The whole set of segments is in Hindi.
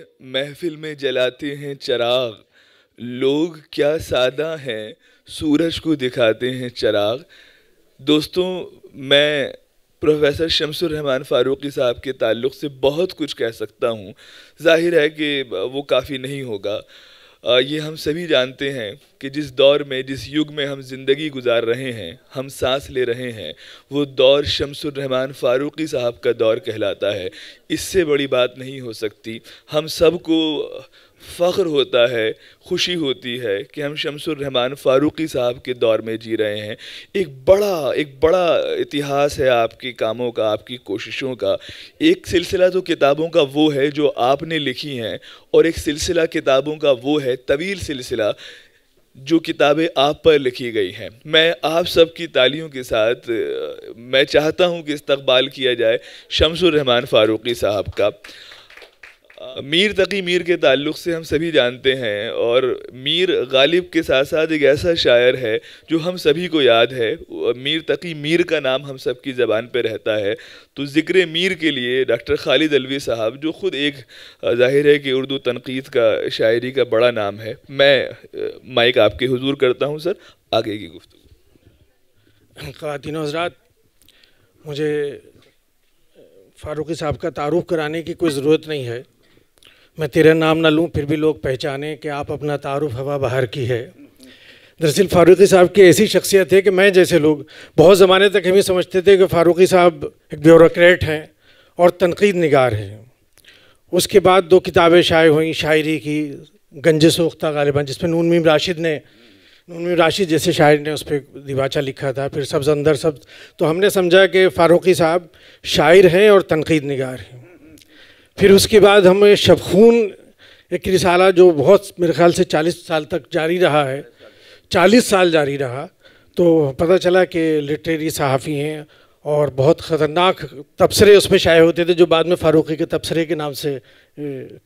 महफिल में जलाते हैं चराग लोग क्या सादा हैं सूरज को दिखाते हैं चराग दोस्तों मैं प्रोफेसर रहमान फ़ारूकी साहब के ताल्लुक़ से बहुत कुछ कह सकता हूँ जाहिर है कि वो काफ़ी नहीं होगा ये हम सभी जानते हैं कि जिस दौर में जिस युग में हम ज़िंदगी गुजार रहे हैं हम सांस ले रहे हैं वो दौर रहमान फ़ारूक़ी साहब का दौर कहलाता है इससे बड़ी बात नहीं हो सकती हम सबको फ़ख्र होता है खुशी होती है कि हम रहमान फ़ारूक़ी साहब के दौर में जी रहे हैं एक बड़ा एक बड़ा इतिहास है आपके कामों का आपकी कोशिशों का एक सिलसिला तो किताबों का वो है जो आपने लिखी हैं और एक सिलसिला किताबों का वो है तवील सिलसिला जो किताबें आप पर लिखी गई हैं मैं आप सब की तालियों के साथ मैं चाहता हूं कि इस्तकबाल किया जाए शमसुर रहमान फ़ारूक़ी साहब का मीर तकी मीर के ताल्लुक से हम सभी जानते हैं और मीर गालिब के साथ साथ एक ऐसा शायर है जो हम सभी को याद है मीर तकी मीर का नाम हम सब की ज़बान पर रहता है तो ज़िक्र मीर के लिए डॉक्टर खालिद अलवी साहब जो ख़ुद एक जाहिर है कि उर्दू तनकीद का शायरी का बड़ा नाम है मैं माइक आपके हजूर करता हूँ सर आगे की गुफ्तु खातिन हजरात मुझे फ़ारूकी साहब का तारुफ कराने की कोई ज़रूरत नहीं है मैं तेरा नाम ना लूँ फिर भी लोग पहचाने कि आप अपना तारुफ हवा बाहर की है दरअसल फारूकी साहब की ऐसी शख्सियत है कि मैं जैसे लोग बहुत ज़माने तक हमें समझते थे कि फारूकी साहब एक ब्यूरोक्रेट हैं और तनकीद नगार हैं उसके बाद दो किताबें शाये हुई शायरी की गंज सोख्ता गालिबा जिसमें नून मीम राशिद ने नून मीम राशिद जैसे शायर ने उस पर दिवाचा लिखा था फिर सब्ज अंदर सब तो हमने समझा कि फ़ारूकी साहब शायर हैं और तनकीद नगार हैं फिर उसके बाद हमें शबखून एक रिसाला जो बहुत मेरे ख्याल से चालीस साल तक जारी रहा है चालीस साल जारी रहा तो पता चला कि लिटरेरी सहाफ़ी हैं और बहुत ख़तरनाक तबसरे उसमें शाये होते थे जो बाद में फ़ारूक़ी के तबसरे के नाम से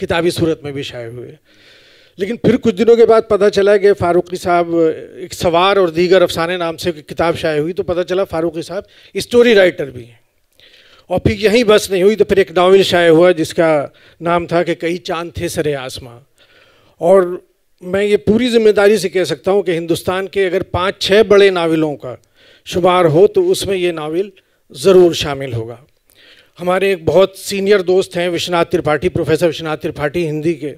किताबी सूरत में भी शाये हुए लेकिन फिर कुछ दिनों के बाद पता चला कि फ़ारूक़ी साहब एक सवार और दीगर अफसाने नाम से किताब शाये हुई तो पता चला फ़ारूक़ी साहब स्टोरी राइटर भी हैं और फिर यहीं बस नहीं हुई तो फिर एक नावल शायद हुआ जिसका नाम था कि कई चांद थे सरे आसमां और मैं ये पूरी जिम्मेदारी से कह सकता हूँ कि हिंदुस्तान के अगर पाँच छः बड़े नावलों का शुमार हो तो उसमें ये नावल ज़रूर शामिल होगा हमारे एक बहुत सीनियर दोस्त हैं विश्वनाथ त्रिपाठी प्रोफेसर विश्वनाथ त्रिपाठी हिंदी के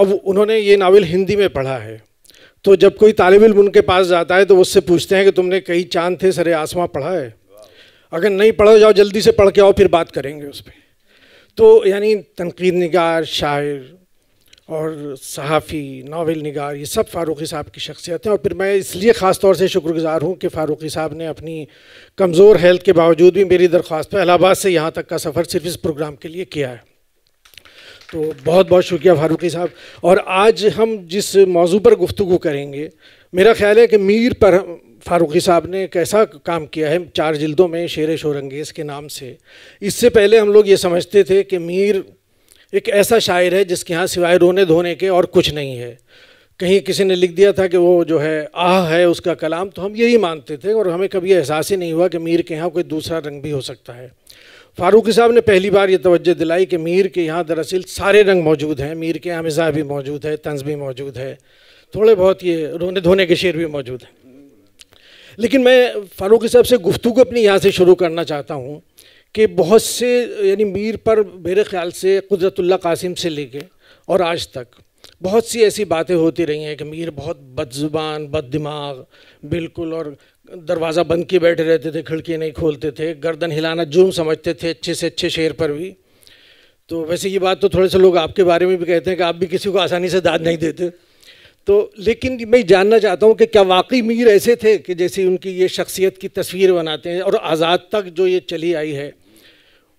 अब उन्होंने ये नावल हिंदी में पढ़ा है तो जब कोई तालब इम उनके पास जाता है तो उससे पूछते हैं कि तुमने कई चांद थे सरे आसमां पढ़ा है अगर नहीं पढ़ो जाओ जल्दी से पढ़ के आओ फिर बात करेंगे उस पर तो यानी तनकीद नगार शायर और सहाफ़ी नावल नगार ये सब फ़ारूक़ी साहब की शख्सियत हैं और फिर मैं इसलिए ख़ास तौर से शुक्रगुज़ार हूँ कि फ़ारूक़ी साहब ने अपनी कमज़ोर हेल्थ के बावजूद भी मेरी दरख्वास्त पर इलाहाबाद से यहाँ तक का सफ़र सिर्फ इस प्रोग्राम के लिए किया है तो बहुत बहुत शुक्रिया फ़ारूक़ी साहब और आज हम जिस मौजू पर गुफ्तु करेंगे मेरा ख्याल है कि मीर पर फारूकी साहब ने कैसा काम किया है चार जिल्दों में शेर शोरंगेज़ के नाम से इससे पहले हम लोग ये समझते थे कि मीर एक ऐसा शायर है जिसके यहाँ सिवाय रोने धोने के और कुछ नहीं है कहीं किसी ने लिख दिया था कि वो जो है आह है उसका कलाम तो हम यही मानते थे और हमें कभी एहसास ही नहीं हुआ कि मीर के यहाँ कोई दूसरा रंग भी हो सकता है फारूकी साहब ने पहली बार ये तवज्जो दिलाई कि मीर के यहाँ दरअसल सारे रंग मौजूद हैं मीर के यहाँ मिज़ाह भी मौजूद है तंज भी मौजूद है थोड़े बहुत ये रोने धोने के शेर भी मौजूद हैं लेकिन मैं फारूक साहब से गुफ्तु को अपनी यहाँ से शुरू करना चाहता हूँ कि बहुत से यानी मीर पर मेरे ख्याल से कुदरतुल्ला कासिम से लेके और आज तक बहुत सी ऐसी बातें होती रही हैं कि मीर बहुत बदजुबान बद दिमाग बिल्कुल और दरवाज़ा बंद किए बैठे रहते थे खिड़की नहीं खोलते थे गर्दन हिलाना जुर्म समझते थे अच्छे से अच्छे शेर पर भी तो वैसे ये बात तो थोड़े से लोग आपके बारे में भी कहते हैं कि आप भी किसी को आसानी से दाद नहीं देते तो लेकिन मैं जानना चाहता हूँ कि क्या वाकई मीर ऐसे थे कि जैसे उनकी ये शख्सियत की तस्वीर बनाते हैं और आज़ाद तक जो ये चली आई है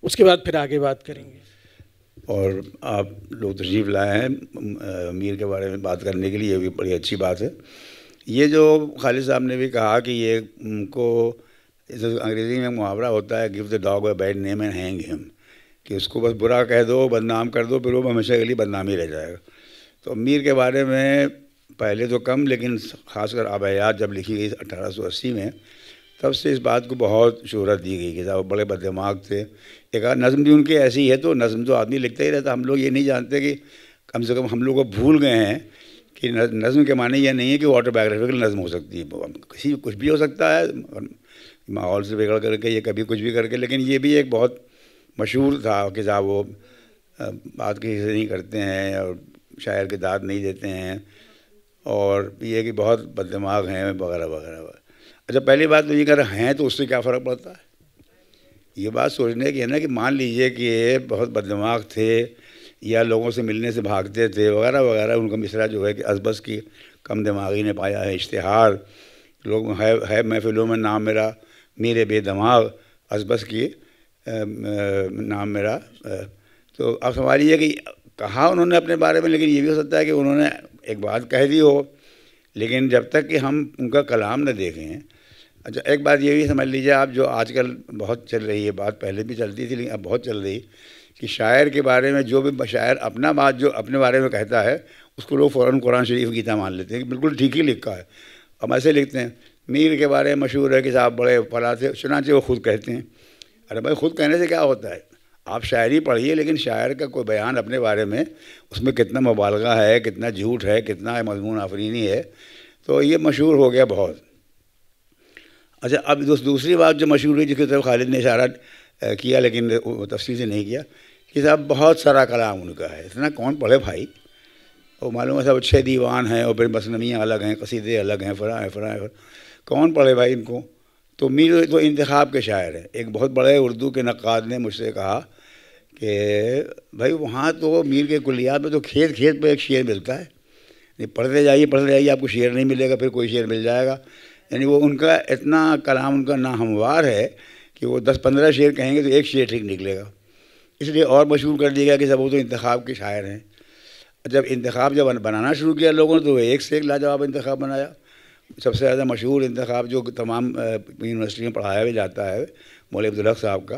उसके बाद फिर आगे बात करेंगे और आप लोग तशरीफ लाए हैं मीर के बारे में बात करने के लिए ये भी बड़ी अच्छी बात है ये जो खालिद साहब ने भी कहा कि ये उनको इस अंग्रेज़ी में मुहावरा होता है give the dog a bad name and hang him कि उसको बस बुरा कह दो बदनाम कर दो फिर वो हमेशा के लिए बदनामी रह जाएगा तो मीर के बारे में पहले तो कम लेकिन ख़ासकर आबयात जब लिखी गई अठारह अस्सी में तब से इस बात को बहुत शहरत दी गई कि साहब बड़े बदमाग थे एक नज़म भी उनकी ऐसी है तो नज़म तो आदमी लिखता ही रहता हम लोग ये नहीं जानते कि कम से कम हम लोग को भूल गए हैं कि नज़म के माने यह नहीं है कि ऑटोबायोग्राफिकल नज़म हो सकती है किसी कुछ भी हो सकता है माहौल से बिगड़ करके ये कभी कुछ भी करके लेकिन ये भी एक बहुत मशहूर था कि साहब वो बात किसी से नहीं करते हैं और शायर के दाद नहीं देते हैं और ये कि बहुत बददिमाग हैं वगैरह वगैरह अच्छा पहली बात तो ये कह रहे हैं तो उससे क्या फ़र्क पड़ता है ये बात सोचने की है ना कि मान लीजिए कि ये बहुत बददिमाग थे या लोगों से मिलने से भागते थे वगैरह वगैरह उनका मिसरा जो है कि असबस की कम दिमागी ने पाया है इश्तहार लोग है है महफिलों में नाम मेरा मेरे बेदमाग असबस की नाम मेरा तो अब सवाल ये कि कहा उन्होंने अपने बारे में लेकिन ये भी हो सकता है कि उन्होंने एक बात कह दी हो लेकिन जब तक कि हम उनका कलाम न देखें अच्छा एक बात ये भी समझ लीजिए आप जो आजकल बहुत चल रही है बात पहले भी चलती थी लेकिन अब बहुत चल रही कि शायर के बारे में जो भी शायर अपना बात जो अपने बारे में कहता है उसको लोग फ़ौर कुरान शरीफ गीता मान लेते हैं बिल्कुल ठीक ही लिखा है हम ऐसे लिखते हैं मीर के बारे में मशहूर है कि साहब बड़े फला थे चुनाचे वो खुद कहते हैं अरे भाई खुद कहने से क्या होता है आप शायरी पढ़िए लेकिन शायर का कोई बयान अपने बारे में उसमें कितना मुबालगा है कितना झूठ है कितना मजमून आफरीनी है तो ये मशहूर हो गया बहुत अच्छा अब दूसरी बात जो मशहूर हुई जिसकी तरफ खालिद ने इशारा किया लेकिन तफसी से नहीं किया कि साहब बहुत सारा कलाम उनका है इतना कौन पढ़े भाई वो मालूम है साहब अच्छे दीवान हैं और फिर मसनमियाँ अलग हैं कसीदे अलग हैं फ़रा हैं फ़रा फरा है, फरा है फरा। कौन पढ़े भाई इनको तो मीर तो इंतखब के शायर हैं एक बहुत बड़े उर्दू के नक़ाद ने मुझसे कहा कि भाई वहाँ तो मीर के कुलिया में तो खेत खेत पर एक शेर मिलता है नहीं पढ़ते जाइए पढ़ते जाइए आपको शेर नहीं मिलेगा फिर कोई शेर मिल जाएगा यानी वो उनका इतना कलाम उनका नाहमवार है कि वो दस पंद्रह शेर कहेंगे तो एक शेर ठीक निकलेगा इसलिए और मशहूर कर दिया गया कि सब वो तो इंतखब के शायर हैं जब इंतखब जब बनाना शुरू किया लोगों ने तो एक से एक लाजवाब इंतखब बनाया सबसे ज़्यादा मशहूर इंतखब जो तमाम यूनिवर्सिटी में पढ़ाया भी जाता है मौल अब्दुल्हक साहब का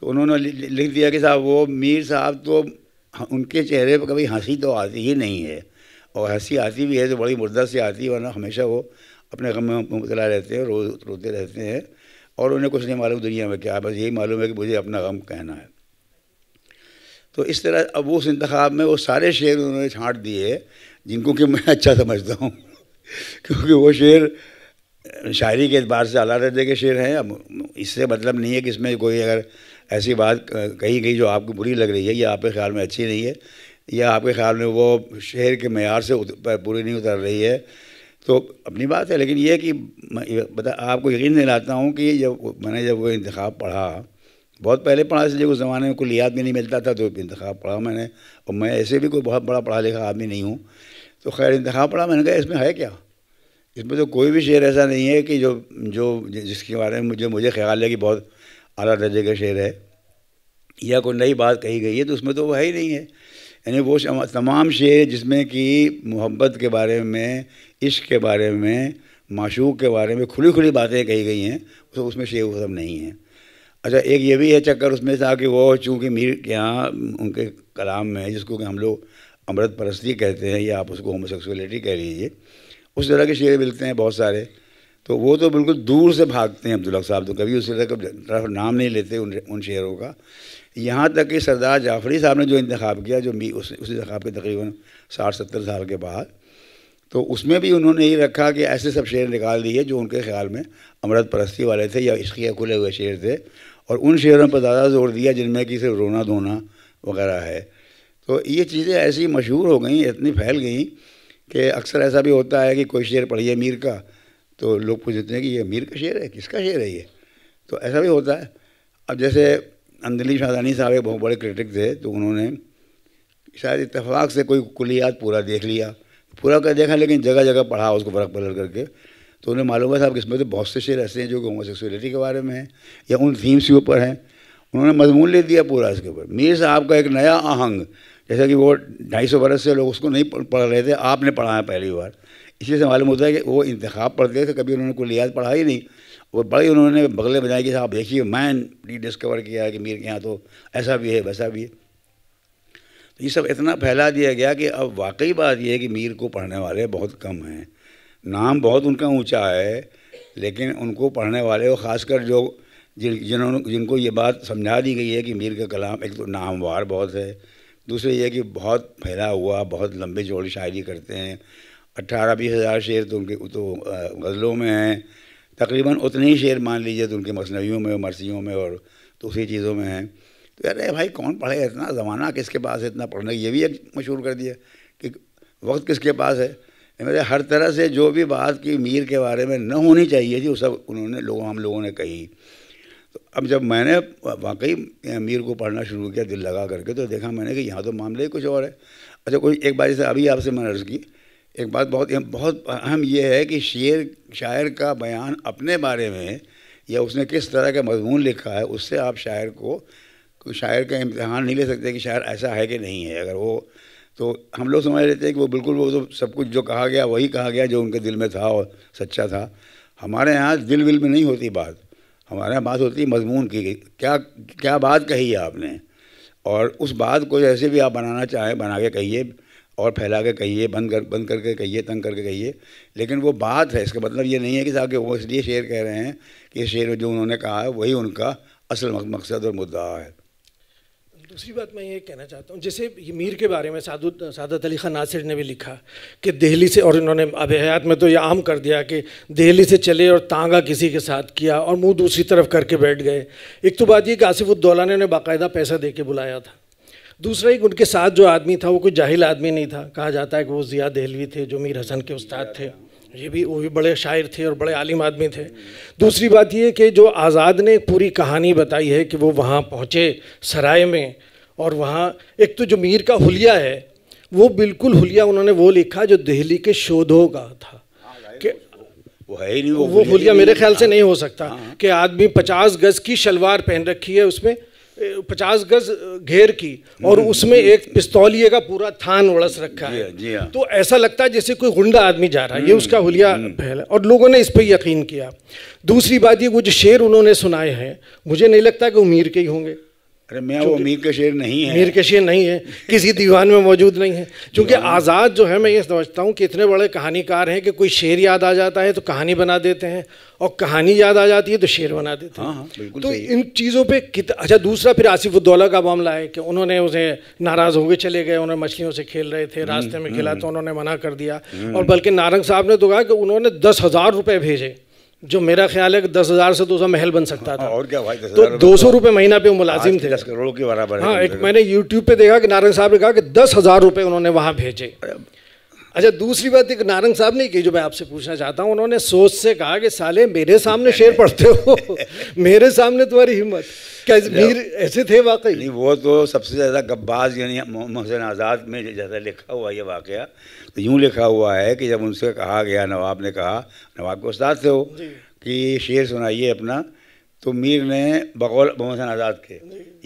तो उन्होंने लिख दिया कि साहब वो मीर साहब तो उनके चेहरे पर कभी हंसी तो आती ही नहीं है और हंसी आती भी है तो बड़ी मुर्दा से आती है वरना हमेशा वो अपने गम में मुबला रहते हैं रो रोते रहते हैं और उन्हें कुछ नहीं मालूम दुनिया में क्या बस यही मालूम है कि मुझे अपना गम कहना है तो इस तरह अब उस इंतखब में वो सारे शेर उन्होंने छाँट दिए जिनको कि मैं अच्छा समझता हूँ क्योंकि वो शेर शायरी के अतबार से अला दर्जे के शेर हैं अब इससे मतलब नहीं है कि इसमें कोई अगर ऐसी बात कही गई जो आपको बुरी लग रही है या आपके ख्याल में अच्छी नहीं है या आपके ख्याल में वो शेर के मैार से पूरी नहीं उतर रही है तो अपनी बात है लेकिन ये कि बता आपको यकीन दिलाता हूँ कि जब मैंने जब वो इंतखा पढ़ा बहुत पहले पढ़ा इसलिए उस ज़माने में कोई याद भी नहीं मिलता था तो इंतखा पढ़ा मैंने और मैं ऐसे भी कोई बहुत बड़ा पढ़ा लिखा आदमी नहीं हूँ तो खैर इंतखा पड़ा मैंने कहा इसमें है क्या इसमें तो कोई भी शेर ऐसा नहीं है कि जो जो जिसके बारे में मुझे मुझे ख्याल है कि बहुत अला दर्जे का शेर है या कोई नई बात कही गई है तो उसमें तो वह ही नहीं है यानी वो तमाम शेर जिसमें कि मोहब्बत के बारे में इश्क के बारे में माशूक के बारे में खुली खुली बातें कही गई हैं तो उसमें शेर वो सब नहीं है अच्छा एक ये भी है चक्कर उसमें था कि वो चूँकि मीर के यहाँ उनके कलाम में जिसको कि हम लोग अमृत परस्ती कहते हैं या आप उसको होमोसेक्सुअलिटी कह लीजिए उस तरह के शेर मिलते हैं बहुत सारे तो वो तो बिल्कुल दूर से भागते हैं अब्दुल्ला साहब तो कभी उस तरह का नाम नहीं लेते उन उन शेरों का यहाँ तक कि सरदार जाफरी साहब ने जो इंतखब किया जो मी उस उस इंतखब के तकरीबन साठ सत्तर साल के बाद तो उसमें भी उन्होंने ये रखा कि ऐसे सब शेर निकाल दिए जो उनके ख्याल में अमृत परस्ती वाले थे या इश्किया खुले हुए शेर थे और उन शेरों पर ज़्यादा जोर दिया जिनमें कि सिर्फ रोना धोना वगैरह है तो ये चीज़ें ऐसी मशहूर हो गई इतनी फैल गई कि अक्सर ऐसा भी होता है कि कोई शेर पढ़िए अमीर का तो लोग पूछ देते हैं कि ये अमीर का शेर है किसका शेर है ये तो ऐसा भी होता है अब जैसे अंदली शाहदानी साहब एक बहुत बड़े क्रिटिक थे तो उन्होंने शायद इतफाक़ से कोई कुलियात पूरा देख लिया पूरा कर देखा लेकिन जगह जगह पढ़ा उसको फर्क बदल करके तो उन्हें मालूम है साहब इसमें तो बहुत से शेर ऐसे हैं जो कि होमोसेक्सुअलिटी के बारे में हैं या उन थीम्स के ऊपर हैं उन्होंने मजमून ले दिया पूरा इसके ऊपर मीर साहब का एक नया आहंग जैसा कि वो ढाई सौ बरस से लोग उसको नहीं पढ़ रहे थे आपने पढ़ाया पहली बार इसलिए से मालूम होता है कि वो इंतखा पढ़ते थे कभी उन्होंने कोई लिहाज पढ़ा ही नहीं वो बड़े उन्होंने बगले बजाए कि आप देखिए मैं डिस्कवर किया कि मीर के यहाँ तो ऐसा भी है वैसा भी है तो ये सब इतना फैला दिया गया कि अब वाकई बात यह है कि मीर को पढ़ने वाले बहुत कम हैं नाम बहुत उनका ऊंचा है लेकिन उनको पढ़ने वाले और ख़ासकर जो जिन जिन्होंने जिनको ये बात समझा दी गई है कि मीर का कलाम एक तो नामवार बहुत है दूसरे ये कि बहुत फैला हुआ बहुत लंबे चौड़ी शायरी करते हैं अट्ठारह बीस हज़ार शेर तो उनके तो गज़लों में हैं तकरीबन उतने ही शेर मान लीजिए तो उनके मसनवियों में मरसियों में और दूसरी चीज़ों में हैं तो यार भाई कौन पढ़े इतना ज़माना किसके पास है इतना पढ़ने ये भी एक मशहूर कर दिया कि वक्त किसके पास है मेरे हर तरह से जो भी बात की मीर के बारे में न होनी चाहिए थी वो सब उन्होंने लोगों हम लोगों ने कही अब जब मैंने वाकई अमीर को पढ़ना शुरू किया दिल लगा करके तो देखा मैंने कि यहाँ तो मामले ही कुछ और है अच्छा कोई एक बात जैसे अभी आपसे मैंने अर्ज़ की एक बात बहुत बहुत अहम यह है कि शेर शायर का बयान अपने बारे में या उसने किस तरह का मजमून लिखा है उससे आप शायर को शायर का इम्तहान नहीं ले सकते कि शायर ऐसा है कि नहीं है अगर वो तो हम लोग समझ लेते हैं कि वो बिल्कुल वो तो सब कुछ जो कहा गया वही कहा गया जो उनके दिल में था और सच्चा था हमारे यहाँ दिल विल में नहीं होती बात हमारे यहाँ बात होती है मजमून की क्या क्या बात कही है आपने और उस बात को जैसे भी आप बनाना चाहें बना के कहिए और फैला के कहिए बंद कर बंद करके कहिए तंग करके कहिए लेकिन वो बात है इसका मतलब ये नहीं है कि साहब वो इसलिए शेर कह रहे हैं कि शेर जो उन्होंने कहा है वही उनका असल मकसद और मुद्दा है दूसरी बात मैं ये कहना चाहता हूँ जैसे ये मीर के बारे में साधु सादत अली खान नासिर ने भी लिखा कि दिल्ली से और इन्होंने अब हयात में तो ये आम कर दिया कि दिल्ली से चले और तांगा किसी के साथ किया और मुंह दूसरी तरफ करके बैठ गए एक तो बात ये कि आसिफ उद्दौला ने उन्हें बाकायदा पैसा दे के बुलाया था दूसरा एक उनके साथ जो आदमी था वो कोई जाहिल आदमी नहीं था कहा जाता है कि वो ज़िया दहलवी थे जो मीर हसन के उस्ताद थे ये भी वो भी बड़े शायर थे और बड़े आलिम आदमी थे दूसरी बात ये कि जो आज़ाद ने पूरी कहानी बताई है कि वो वहाँ पहुँचे सराय में और वहाँ एक तो जो मीर का हुलिया है वो बिल्कुल हुलिया उन्होंने वो लिखा जो दिल्ली के शोधों का था हाँ, कि वो है नहीं वो, वो हुलिया मेरे ख्याल से नहीं हो हाँ। सकता कि आदमी पचास गज की शलवार पहन रखी है उसमें पचास गज घेर की और हम्म, उसमें हम्म। एक पिस्तौलिए का पूरा थान उड़स रखा है हाँ, जी तो ऐसा लगता है जैसे कोई गुंडा आदमी जा रहा है ये हम्म, उसका हुलिया फैला और लोगों ने इस पर यकीन किया दूसरी बात ये वो जो शेर उन्होंने सुनाए हैं मुझे नहीं लगता कि वो मीर के ही होंगे अरे मैं वो मीर के शेर नहीं है मीर के शेर नहीं है किसी दीवान में मौजूद नहीं है क्योंकि आज़ाद जो है मैं ये समझता हूँ कि इतने बड़े कहानीकार हैं कि कोई शेर याद आ जाता है तो कहानी बना देते हैं और कहानी याद आ जाती है तो शेर बना देते हैं हाँ, हाँ तो इन चीज़ों पे कित अच्छा दूसरा फिर आसिफ उद्दौला का मामला है कि उन्होंने उसे नाराज़ हो गए चले गए उन्होंने मछलियों से खेल रहे थे हम्म, रास्ते में हम्म, खेला हम्म। तो उन्होंने मना कर दिया और बल्कि नारंग साहब ने तो कहा कि उन्होंने दस हज़ार रुपये भेजे जो मेरा ख्याल है कि दस हज़ार से तो उसका महल बन सकता था और क्या भाई दस तो दो सौ तो रुपये महीना पे वो मुलाजिम थे दस करोड़ के बराबर हाँ एक मैंने यूट्यूब पे देखा कि नारायण साहब ने कहा कि दस हज़ार रुपये उन्होंने वहाँ भेजे अच्छा दूसरी बात एक नारंग साहब ने की जो मैं आपसे पूछना चाहता हूँ उन्होंने सोच से कहा कि साले मेरे सामने शेर पढ़ते हो मेरे सामने तुम्हारी हिम्मत क्या ऐसे थे वाकई नहीं वो तो सबसे ज़्यादा गब्बाज यानी मोहसिन आज़ाद में ज़्यादा लिखा हुआ ये वाक़ तो यूँ लिखा हुआ है कि जब उनसे कहा गया नवाब ने कहा नवाब के उस्ताद से हो कि शेर सुनाइए अपना तो मीर ने बकौल मोहसन आज़ाद के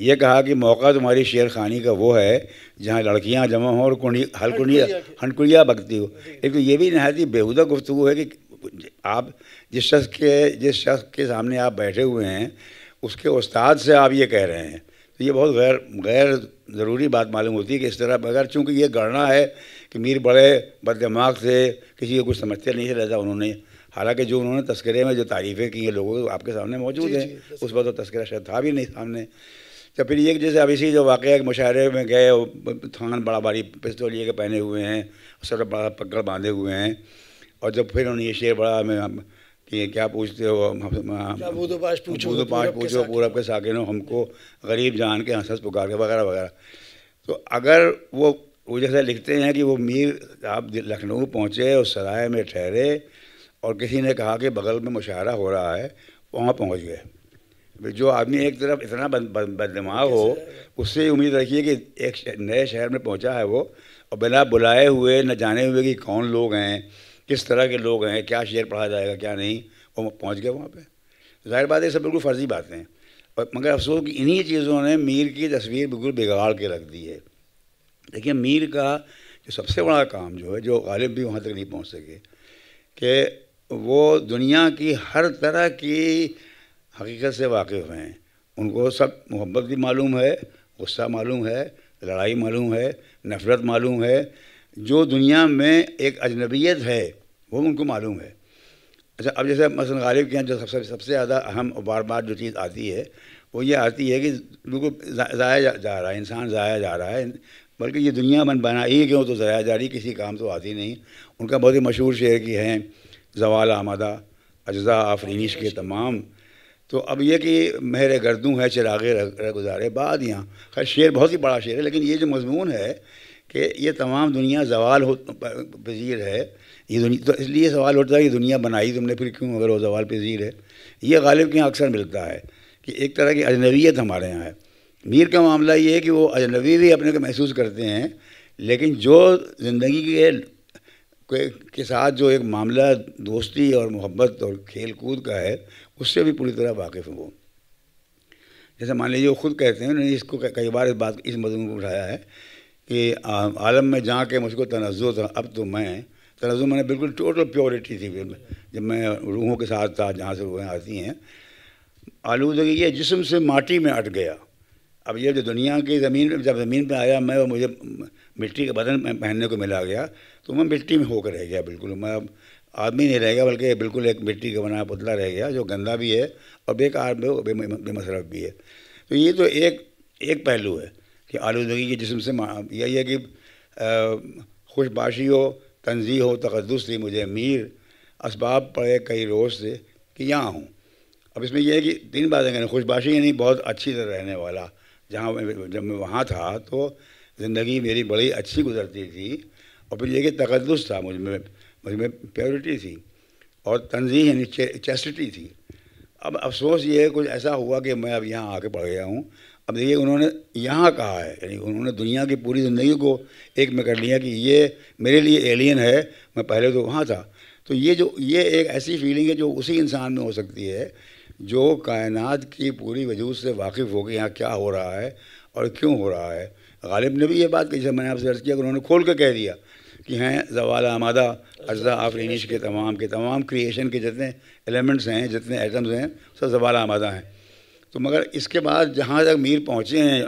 ये कहा कि मौका तुम्हारी शेर खानी का वो है जहाँ लड़कियाँ जमा हों और कुंडी हलकुंडिया हनकुड़िया बगती हो लेकिन तो ये भी नहायत ही बेहूदा गुफ्तु है कि आप जिस शख्स के जिस शख्स के सामने आप बैठे हुए हैं उसके उस्ताद से आप ये कह रहे हैं तो ये बहुत गैर गैर ज़रूरी बात मालूम होती है कि इस तरह बगैर चूँकि ये गणना है कि मीर बड़े बदमाग से किसी को कुछ समझते नहीं रहता उन्होंने हालांकि जो उन्होंने तस्करे में जो तारीफ़ें की हैं लोगों आपके सामने मौजूद हैं उस वक्त तो तस्करा शायद था भी नहीं सामने तो फिर ये जैसे अब इसी जो वाक़ एक मुशायरे में गए थान बड़ा भारी पिस्तौल ये के पहने हुए हैं सब बड़ा पकड़ बांधे हुए हैं और जब फिर उन्होंने ये शेर बड़ा में कि क्या पूछते हो पूछो पूछो पूरब के साकिन हो हमको गरीब जान के हंस पुकार के वगैरह वगैरह तो अगर वो वो जैसे लिखते हैं कि वो मीर आप लखनऊ पहुँचे और सराय में ठहरे और किसी ने कहा कि बगल में मुशाहरा हो रहा है वहाँ पहुँच गए जो आदमी एक तरफ इतना बददिमाग हो उससे उम्मीद रखिए कि एक नए शहर में पहुँचा है वो और बिना बुलाए हुए न जाने हुए कि कौन लोग हैं किस तरह के लोग हैं क्या शेयर पढ़ा जाएगा क्या नहीं वो पहुँच गए वहाँ पर जाहिर बात है सब बिल्कुल फर्जी बातें हैं और मगर अफसोस कि इन्हीं चीज़ों ने मीर की तस्वीर बिल्कुल बिगाड़ के रख दी है देखिए मीर का जो सबसे बड़ा काम जो है जो गालिब भी वहाँ तक नहीं पहुँच सके कि वो दुनिया की हर तरह की हकीकत से वाकिफ़ हैं उनको सब मोहब्बत भी मालूम है गुस्सा मालूम है लड़ाई मालूम है नफ़रत मालूम है जो दुनिया में एक अजनबीत है वो उनको मालूम है अच्छा अब जैसे मसल गालिब के यहाँ जो सबसे सबसे ज़्यादा अहम बार बार जो चीज़ आती है वो ये आती है कि बिल्कुल ज़ाया जा, जा रहा है इंसान ज़ाया जा रहा है बल्कि ये दुनिया मन बना ही क्यों तो ज़ाया जा रही किसी काम तो आती नहीं उनका बहुत ही मशहूर शेर की हैं जवाल आमदा अजा आफरीनिश के तमाम तो अब यह कि मेरे गर्दू है चिरागे गुजारे बाद यहाँ खैर शेर बहुत ही बड़ा शेर है लेकिन ये जो मजमून है कि ये तमाम दुनिया जवाल हो पजीर है ये दुनिया तो इसलिए सवाल उठता है कि दुनिया बनाई तुमने फिर क्यों अगर वो जवाल पजीर है ये गालिब के यहाँ अक्सर मिलता है कि एक तरह की अजनबीत हमारे यहाँ है मीर का मामला ये है कि वो अजनबी भी अपने को महसूस करते हैं लेकिन जो ज़िंदगी के के, के साथ जो एक मामला दोस्ती और मोहब्बत और खेल कूद का है उससे भी पूरी तरह वाकिफ़ हूँ जैसे मान लीजिए वो खुद कहते हैं उन्होंने इसको कई बार इस बात इस मजमून को उठाया है कि आलम में जा के मुझको तनज़ो था अब तो मैं तनज़ो मैंने बिल्कुल टोटल प्योरिटी थी जब मैं रूहों के साथ था जहाँ से रूहें आती हैं आलूदगी तो ये जिसम से माटी में अट गया अब ये जो दुनिया की ज़मीन जब ज़मीन पर आया मैं वो मुझे मिट्टी का बदन पहनने को मिला गया तो मैं मिट्टी में होकर रह गया बिल्कुल मैं अब आदमी नहीं रहेगा बल्कि बिल्कुल एक मिट्टी का बना पुतला रह गया जो गंदा भी है और बेकार बेमसरफ भी है तो ये तो एक एक पहलू है कि आलूदगी के जिसम से यही है कि खुशबाशी हो तनजी हो तकदस थी मुझे मीर इसबाब पड़े कई रोज़ से कि यहाँ हूँ अब इसमें यह है कि तीन बातें करें खुशबाशी यानी बहुत अच्छी तरह रहने वाला जहाँ जब मैं वहाँ था तो ज़िंदगी मेरी बड़ी अच्छी गुजरती थी और फिर यह कि तकदस था मुझ में मुझ में प्योरिटी थी और तनजीह यानी चेस्टी थी अब अफसोस ये है कुछ ऐसा हुआ कि मैं अब यहाँ आके पढ़ गया हूँ अब देखिए उन्होंने यहाँ कहा है यानी उन्होंने दुनिया की पूरी ज़िंदगी को एक में कर लिया कि ये मेरे लिए एलियन है मैं पहले तो वहाँ था तो ये जो ये एक ऐसी फीलिंग है जो उसी इंसान में हो सकती है जो कायनात की पूरी वजूद से वाकिफ़ हो कि यहाँ क्या हो रहा है और क्यों हो रहा है गालिब ने भी ये बात कही मैंने आपसे अर्ज़ किया कि उन्होंने खोल कर कह दिया कि हैं जवाल आमादा अज्जा आफरीनिश के तमाम के तमाम क्रिएशन के जितने एलिमेंट्स हैं जितने आइटम्स हैं सब जवाल आमादा हैं तो मगर इसके बाद जहाँ तक मीर पहुँचे हैं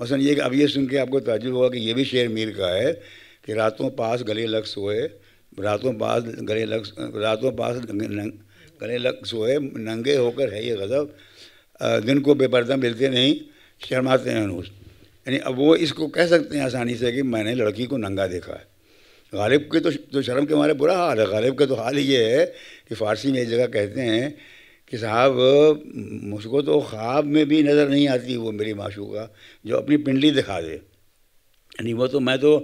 मसलन ये कि अब ये सुन के आपको ताजुब हुआ कि ये भी शेर मीर का है कि रातों पास गले लग सोए रातों पास गले लग रातों पास गले लग सोए नंगे होकर है ये गज़ब दिन को बेपर्दा मिलते नहीं शर्माते हैं अनुष्ठ यानी अब वो इसको कह सकते हैं आसानी से कि मैंने लड़की को नंगा देखा है गालिब के तो तो शर्म के हमारे बुरा हाल है गालिब का तो हाल ये है कि फ़ारसी में एक जगह कहते हैं कि साहब मुझको तो ख्वाब में भी नज़र नहीं आती वो मेरी माशू का जो अपनी पिंडली दिखा दे यानी वो तो मैं तो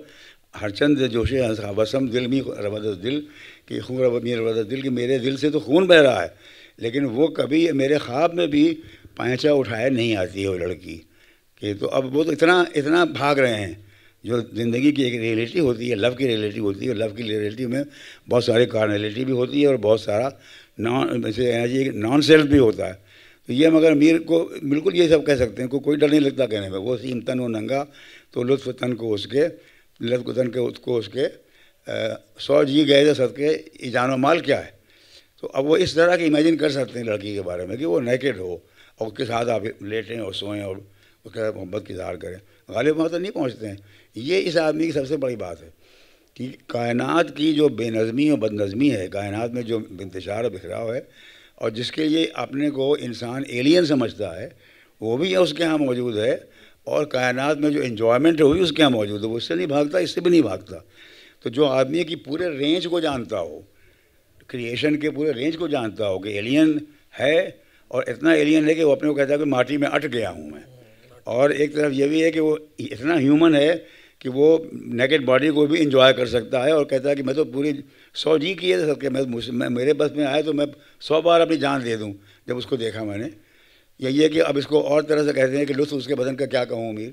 हरचंद जोशे वसम दिल में रबद दिल कि खून रबद दिल कि मेरे दिल से तो खून बह रहा है लेकिन वो कभी मेरे ख्वाब में भी पैंचा उठाए नहीं आती है वो लड़की कि तो अब वो तो इतना इतना भाग रहे हैं जो ज़िंदगी की एक रियलिटी होती है लव की रियलिटी होती है लव की रियलिटी में बहुत सारे कार्नलिटी भी होती है और बहुत सारा नॉन वैसे एनर्जी नॉन सेल्फ भी होता है तो ये मगर मीर को बिल्कुल ये सब कह सकते हैं को कोई डर नहीं लगता कहने में वो सीम तन वो नंगा तो लुत्फ तन को उसके लुत्फ तन के उसको उसके सौ जी गए सदके ये जानो माल क्या है तो अब वो इस तरह की इमेजिन कर सकते हैं लड़की के बारे में कि वो नेकेड हो और उसके साथ आप लेटें और सोएं और उसका मोहब्बत का इजहार करें गालिब वहाँ तक नहीं पहुँचते हैं ये इस आदमी की सबसे बड़ी बात है कि कायनात की जो बेनज़मी और बदनज़मी है कायनात में जो इंतजार और बिखराव है और जिसके लिए अपने को इंसान एलियन समझता है वो भी उसके यहाँ मौजूद है और कायनात में जो इन्जॉयमेंट है वो भी उसके यहाँ मौजूद है वो उससे नहीं भागता इससे भी नहीं भागता तो जो आदमी की पूरे रेंज को जानता हो क्रिएशन के पूरे रेंज को जानता हो कि एलियन है और इतना एलियन है कि वो अपने को कहता है कि माटी में अट गया हूँ मैं और एक तरफ ये भी है कि वो इतना ह्यूमन है कि वो नेकेड बॉडी को भी इंजॉय कर सकता है और कहता है कि मैं तो पूरी सौ जी की है तो सबके मैं मैं मेरे बस में आए तो मैं सौ बार अपनी जान दे दूँ जब उसको देखा मैंने यही है कि अब इसको और तरह से कहते हैं कि लुत्फ उसके बदन का क्या कहूँ अमीर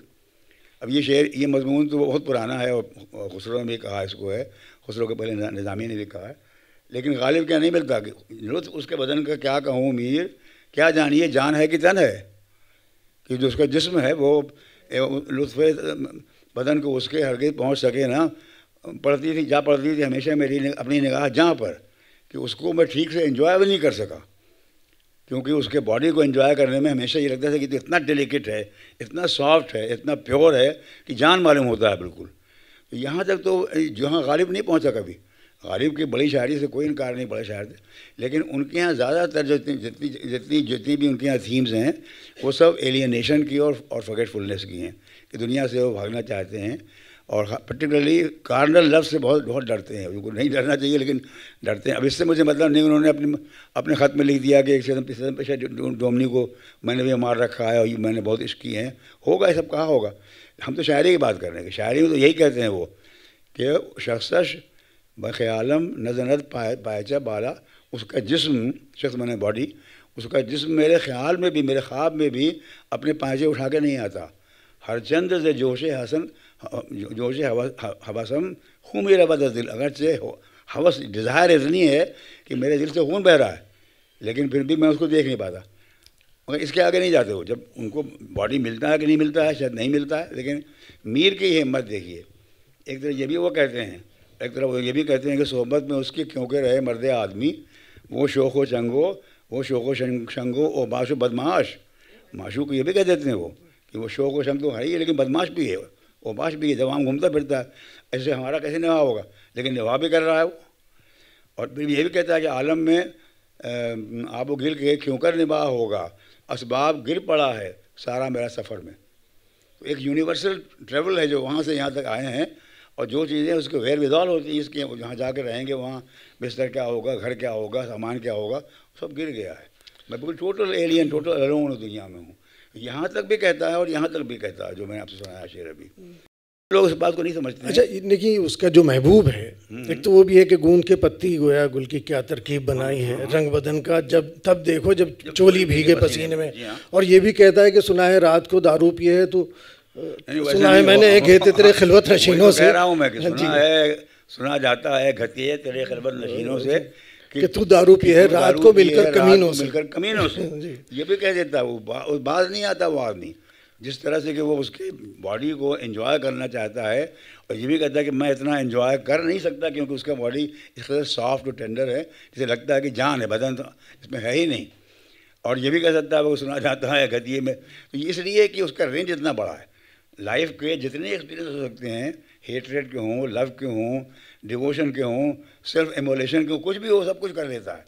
अब ये शेर ये मजमून तो बहुत पुराना है और खुसरों ने भी कहा इसको है खुसरों के पहले निज़ामी ने भी कहा है लेकिन गालिब क्या नहीं मिलता कि लुत्फ उसके बदन का क्या कहूँ मीर क्या जानिए जान है कि तन है कि जो उसका जिस्म है वो लुत्फ बदन को उसके हरगे पहुँच सके ना पढ़ती थी जा पढ़ती थी हमेशा मेरी निग, अपनी निगाह जहाँ पर कि उसको मैं ठीक से इन्जॉय भी नहीं कर सका क्योंकि उसके बॉडी को इन्जॉय करने में हमेशा ये लगता था कि तो इतना डेलिकेट है इतना सॉफ्ट है इतना प्योर है कि जान मालूम होता है बिल्कुल तो यहाँ तक तो जहाँ गालिब नहीं पहुँचा कभी गालिब की बड़ी शायरी से कोई इनकार नहीं बड़े शायर थे लेकिन उनके यहाँ ज़्यादातर जितनी जितनी जितनी जितनी भी उनके यहाँ थीम्स हैं वो सब एलियनेशन की और और फॉरगेटफुलनेस की हैं कि दुनिया से वो भागना चाहते हैं और पर्टिकुलरली कार्नल लफ्ज़ से बहुत बहुत डरते हैं उनको नहीं डरना चाहिए लेकिन डरते हैं अब इससे मुझे मतलब नहीं उन्होंने अपने अपने ख़त में लिख दिया कि एक सदम पेशा डोमनी को मैंने भी मार रखा है और मैंने बहुत इश्क किए हैं होगा ये सब कहा होगा हम तो शायरी की बात कर रहे हैं कि शायरी में तो यही कहते हैं वो कि शख्स बख़्यालम आलम नजनत पाए पायचा बाला उसका जिस्म शख्स तो मैंने बॉडी उसका जिस्म मेरे ख्याल में भी मेरे ख्वाब में भी अपने पाँचे उठा के नहीं आता हर चंद से जोश हसन जोश हवासम खून मेरा बदल दिल अगर हो हवस डिज़ायर इतनी है कि मेरे दिल से खून बह रहा है लेकिन फिर भी मैं उसको देख नहीं पाता मगर इसके आगे नहीं जाते हो जब उनको बॉडी मिलता है कि नहीं मिलता है शायद नहीं मिलता है लेकिन मीर की हिम्मत देखिए एक तरह ये भी वो कहते हैं एक तरफ वो ये भी कहते हैं कि सोहबत में उसके क्योंकि रहे मर्द आदमी वो शोक व चंगो वो शोक व शंगो और माशो बदमाश माशू को ये भी कह देते हैं वो कि वो शोक व शंग तो है ही लेकिन बदमाश भी है वो बाश भी है जवाब घूमता फिरता है ऐसे हमारा कैसे निभा होगा लेकिन निभा भी कर रहा है वो और फिर ये भी कहता है कि आलम में आबो गिर के क्यों कर निभा होगा इसबाब गिर पड़ा है सारा मेरा सफ़र में तो एक यूनिवर्सल ट्रेवल है जो वहाँ से यहाँ तक आए हैं और जो चीज़ें उसके वेयर विदॉल होती है इसके जहाँ जा रहेंगे वहाँ बिस्तर क्या होगा घर क्या होगा सामान क्या होगा सब गिर गया है मैं बिल्कुल टोटल एलियन टोटल अलोन दुनिया में हूँ यहाँ तक भी कहता है और यहाँ तक भी कहता है जो मैंने आपसे सुनाया शेर अभी हम्म। लोग इस बात को नहीं समझते अच्छा देखिए उसका जो महबूब है हम्म। एक तो वो भी है कि गूंद के पत्ती गोया गुल की क्या तरकीब बनाई है हाँ। रंग बदन का जब तब देखो जब, जब चोली भीगे पसीने में हाँ। और ये भी कहता है कि सुना है रात को दारू पिए है तो सुना है मैंने एक तेरे खिलवत तो नशीनों से कह रहा हूँ मैं कि हाँ सुना है सुना जाता है घतिए तेरे खिलवत नशीनों से कि तू दारू पी है रात को मिलकर कमीनों से मिलकर कमीनों से हाँ ये भी कह देता वो बाज नहीं आता वो आदमी जिस तरह से कि वो उसके बॉडी को एंजॉय करना चाहता है और ये भी कहता है कि मैं इतना एंजॉय कर नहीं सकता क्योंकि उसका बॉडी इस कदर सॉफ्ट और टेंडर है जिसे लगता है कि जान है बदन तो इसमें है ही नहीं और ये भी कह सकता है वो सुना जाता है गदिये में तो इसलिए कि उसका रेंज इतना बड़ा है लाइफ के जितने एक्सपीरियंस हो सकते हैं हेटरेट के हों लव के हों डिवोशन के हों सेल्फ एमोलेशन के हों कुछ भी हो सब कुछ कर लेता है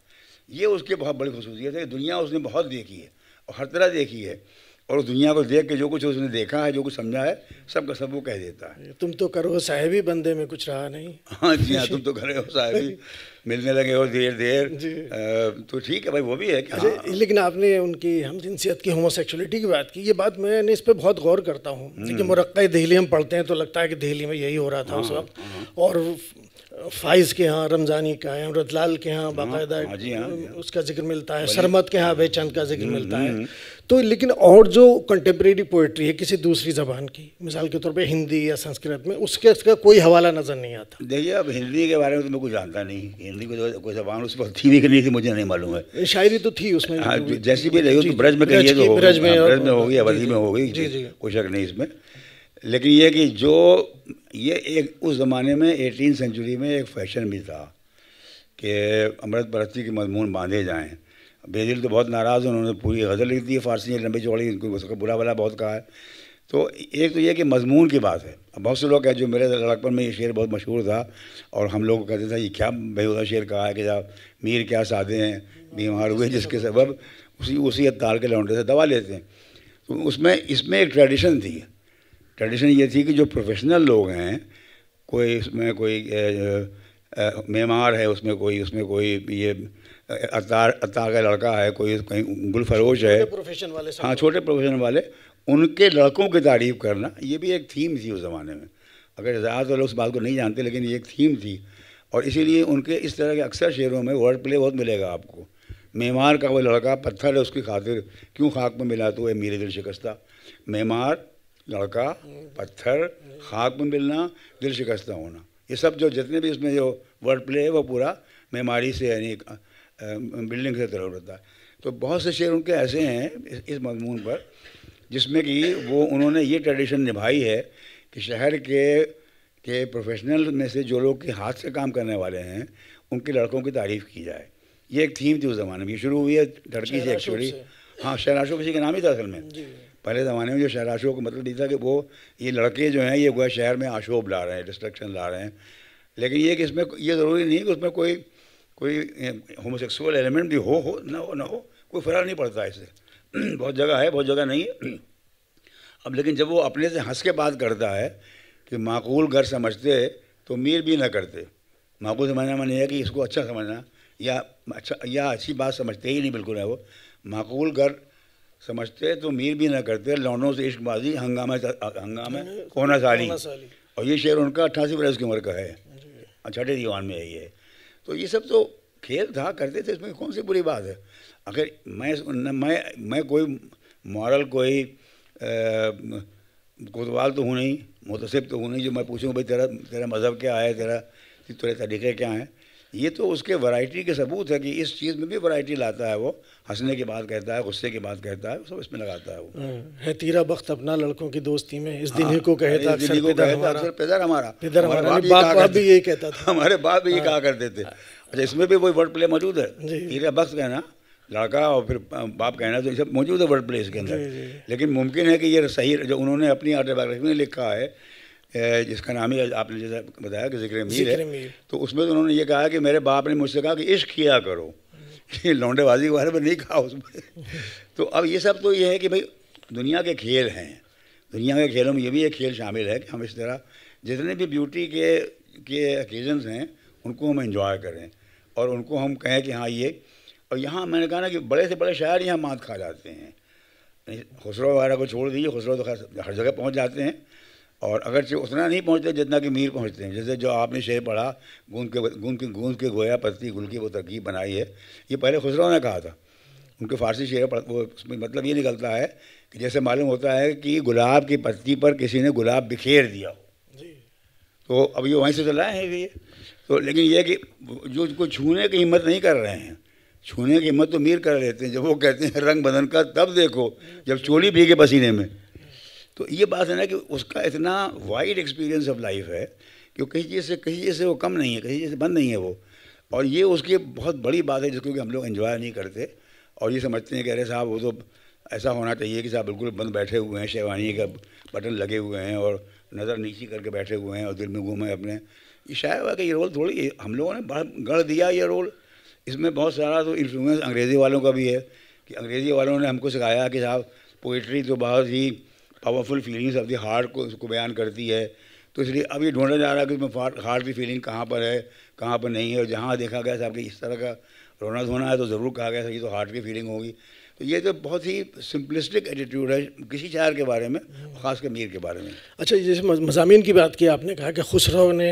ये उसकी बहुत बड़ी खसूसियत है दुनिया उसने बहुत देखी है और हर तरह देखी है और दुनिया को देख के जो कुछ उसने देखा है जो कुछ समझा है सब का सब वो कह देता है तुम तो करो साहेबी बंदे में कुछ रहा नहीं हाँ जी हाँ तुम तो हो साहेबी मिलने लगे हो देर देर तो ठीक है भाई वो भी है कि अच्छा, हाँ। लेकिन आपने उनकी हम जिनसियत की होमोसेक्सुअलिटी की बात की ये बात मैंने इस पर बहुत गौर करता हूँ क्योंकि हम्म। मुरक्का दिल्ली हम पढ़ते हैं तो लगता है कि दिल्ली में यही हो रहा था उस हाँ, वक्त हाँ। और फाइज के यहाँ रमज़ानी का है अमृत लाल के यहाँ हाँ, बाकायदा हाँ हाँ उसका जिक्र मिलता है सरमत के यहाँ बेचंद का जिक्र हम्म, मिलता है हम्म। तो लेकिन और जो कंटेम्प्रेरी पोइट्री है किसी दूसरी ज़बान की मिसाल के तौर पे हिंदी या संस्कृत में उसके उसका कोई हवाला नज़र नहीं आता देखिए अब हिंदी के बारे में तो मैं कुछ जानता नहीं हिंदी को तो कोई जबान उस पर थी भी कि नहीं थी मुझे नहीं मालूम है शायरी तो थी उसमें जैसी भी रही तो ब्रज में तो ब्रज में अवधि में होगी कोई शक नहीं इसमें लेकिन ये कि जो ये एक उस ज़माने में एटीन सेंचुरी में एक फैशन भी था कि अमृत परस्ती के मजमून बांधे जाएँ बेदिल तो बहुत नाराज़ उन्होंने पूरी गज़ल लिख दी है फारसी लंबी चौड़ी इनको उसका बुरा भला बहुत कहा है तो एक तो ये कि मजमून की बात है बहुत से लोग हैं जो मेरे लड़कपन में ये शेर बहुत मशहूर था और हम लोग कहते थे ये क्या बेहूदा शेर कहा है कि जब मीर क्या सादे हैं बीमार हुए जिसके सबब उसी उसी ताल के लौटे से दवा लेते हैं तो उसमें इसमें एक ट्रेडिशन थी ट्रेडिशन ये थी कि जो प्रोफेशनल लोग हैं कोई इसमें कोई मेमार है उसमें कोई उसमें कोई ये अतार अतार का लड़का है कोई कहीं गुलफरोश है प्रोफेशन वाले हाँ छोटे प्रोफेशन वाले उनके लड़कों की तारीफ करना ये भी एक थीम थी उस ज़माने में अगर ज़्यादातर लोग उस बात को नहीं जानते लेकिन ये एक थीम थी और इसीलिए उनके इस तरह के अक्सर शेयरों में वर्ड प्ले बहुत मिलेगा आपको मेमार का वो लड़का पत्थर है उसकी खातिर क्यों खाक में मिला तो ये मेरे दिल शिकस्ता मेमार लड़का पत्थर खाक में मिलना दिल शिकस्ता होना ये सब जो जितने भी इसमें जो वर्ड प्ले है वो पूरा मेमारी से यानी बिल्डिंग से तरह होता है तो बहुत से शेर उनके ऐसे हैं इस, इस मजमून पर जिसमें कि वो उन्होंने ये ट्रेडिशन निभाई है कि शहर के के प्रोफेशनल में से जो लोग के हाथ से काम करने वाले हैं उनके लड़कों की तारीफ़ की जाए ये एक थीम थी उस ज़माने में शुरू हुई है धड़की से एक्चुअली हाँ शहराशो किसी के नाम ही था असल में पहले ज़माने में जो शहराशों का मतलब नहीं था कि वो ये लड़के जो हैं ये गोया शहर में आशोभ ला रहे हैं डिस्ट्रक्शन ला रहे हैं लेकिन ये कि इसमें ये ज़रूरी नहीं कि उसमें कोई कोई होमोसेक्सुअल एलिमेंट भी हो हो ना हो ना हो कोई फ़र्क नहीं पड़ता इससे बहुत जगह है बहुत जगह नहीं है अब लेकिन जब वो अपने से हंस के बात करता है कि माकूल घर समझते तो मीर भी ना करते माकूल समझना मैंने है कि इसको अच्छा समझना या अच्छा या अच्छी बात समझते ही नहीं बिल्कुल है वो माकूल घर समझते तो मीर भी ना करते लौनों से इश्कबाजी हंगामा हंगामा कोना साली और ये शेर उनका अट्ठासी बरस की उम्र का है छठे दीवान में है ये तो ये सब तो खेल था करते थे इसमें कौन सी बुरी बात है आखिर मैं मैं मैं कोई मॉरल कोई कोतवाल तो हूँ नहीं मुतसिब तो हूँ नहीं जो मैं पूछूँ भाई तेरा तेरा मज़हब क्या है तेरा तेरे तरीके क्या हैं ये तो उसके वैरायटी के सबूत है कि इस चीज़ में भी वैरायटी लाता है वो हंसने की बात कहता है गुस्से की बात कहता है सब इसमें लगाता है वो हाँ, है तीरा वक्त अपना लड़कों की दोस्ती में इस हाँ, दिन को कहता अक्सर अक्सर हमारा पैदर हमारा भी यही कहता था हमारे बाप भी ये कहा हाँ। करते थे अच्छा इसमें भी वही वर्ड प्ले मौजूद है तीरा वक्त कहना लड़का और फिर बाप कहना तो ये सब मौजूद है वर्ड प्ले इसके अंदर लेकिन मुमकिन है कि ये सही जो उन्होंने अपनी ऑटोबायोग्राफी में लिखा है जिसका नाम ही आपने जैसा बताया कि जिक्र मीर है तो उसमें तो उन्होंने ये कहा कि मेरे बाप ने मुझसे कहा कि इश्क किया करो लौंडेबाजी के बारे में नहीं कहा उसमें तो अब ये सब तो ये है कि भाई दुनिया के खेल हैं दुनिया के खेलों में ये भी एक खेल शामिल है कि हम इस तरह जितने भी ब्यूटी के के ओकेजन्स हैं उनको हम इन्जॉय करें और उनको हम कहें कि हाँ ये और यहाँ मैंने कहा ना कि बड़े से बड़े शायर यहाँ मात खा जाते हैं खुसरो वगैरह को छोड़ दीजिए खुसरो तो हर जगह पहुँच जाते हैं और अगर अगरचे उतना नहीं पहुँचते जितना कि मीर पहुँचते हैं जैसे जो आपने शेर पढ़ा गूंद के गूंद के गूंद के गोया पत्ती गुल की वो तरकीब बनाई है ये पहले खुसरों ने कहा था उनके फारसी शेर पढ़ वो उसमें मतलब ये निकलता है कि जैसे मालूम होता है कि गुलाब की पत्ती पर किसी ने गुलाब बिखेर दिया हो तो अब ये वहीं से चलाए हैं ये तो लेकिन ये कि जो उसको छूने की हिम्मत नहीं कर रहे हैं छूने की हिम्मत तो मीर कर लेते हैं जब वो कहते हैं रंग बदन का तब देखो जब चोली भीगे पसीने में तो ये बात है ना कि उसका इतना वाइड एक्सपीरियंस ऑफ लाइफ है कि कहीं चीज़ से कहीं चीज़ से वो कम नहीं है कहीं चीज़ से बंद नहीं है वो और ये उसकी बहुत बड़ी बात है जिसको कि हम लोग इन्जॉय नहीं करते और ये समझते हैं कि अरे साहब वो तो ऐसा होना चाहिए कि साहब बिल्कुल बंद बैठे हुए हैं शेवानी का बटन लगे हुए हैं और नज़र नीचे करके बैठे हुए हैं और दिल में घूमे अपने ये शायद हुआ कि ये रोल थोड़ी हम लोगों ने गढ़ दिया ये रोल इसमें बहुत सारा तो इन्फ्लुएंस अंग्रेज़ी वालों का भी है कि अंग्रेज़ी वालों ने हमको सिखाया कि साहब पोइट्री तो बहुत ही powerful feelings of the heart को उसको बयान करती है तो इसलिए अब ये ढूंढा जा रहा है कि उसमें हार्ट की फीलिंग कहाँ पर है कहाँ पर नहीं है और जहाँ देखा गया साहब कि इस तरह का रोना धोना है तो ज़रूर कहा गया ये तो हार्ट की फीलिंग होगी तो ये तो बहुत ही सिंपलिस्टिक एटीट्यूड है किसी शायर के बारे में ख़ासकर मीर के बारे में अच्छा जैसे मजामी की बात की आपने कहा कि खुसरो ने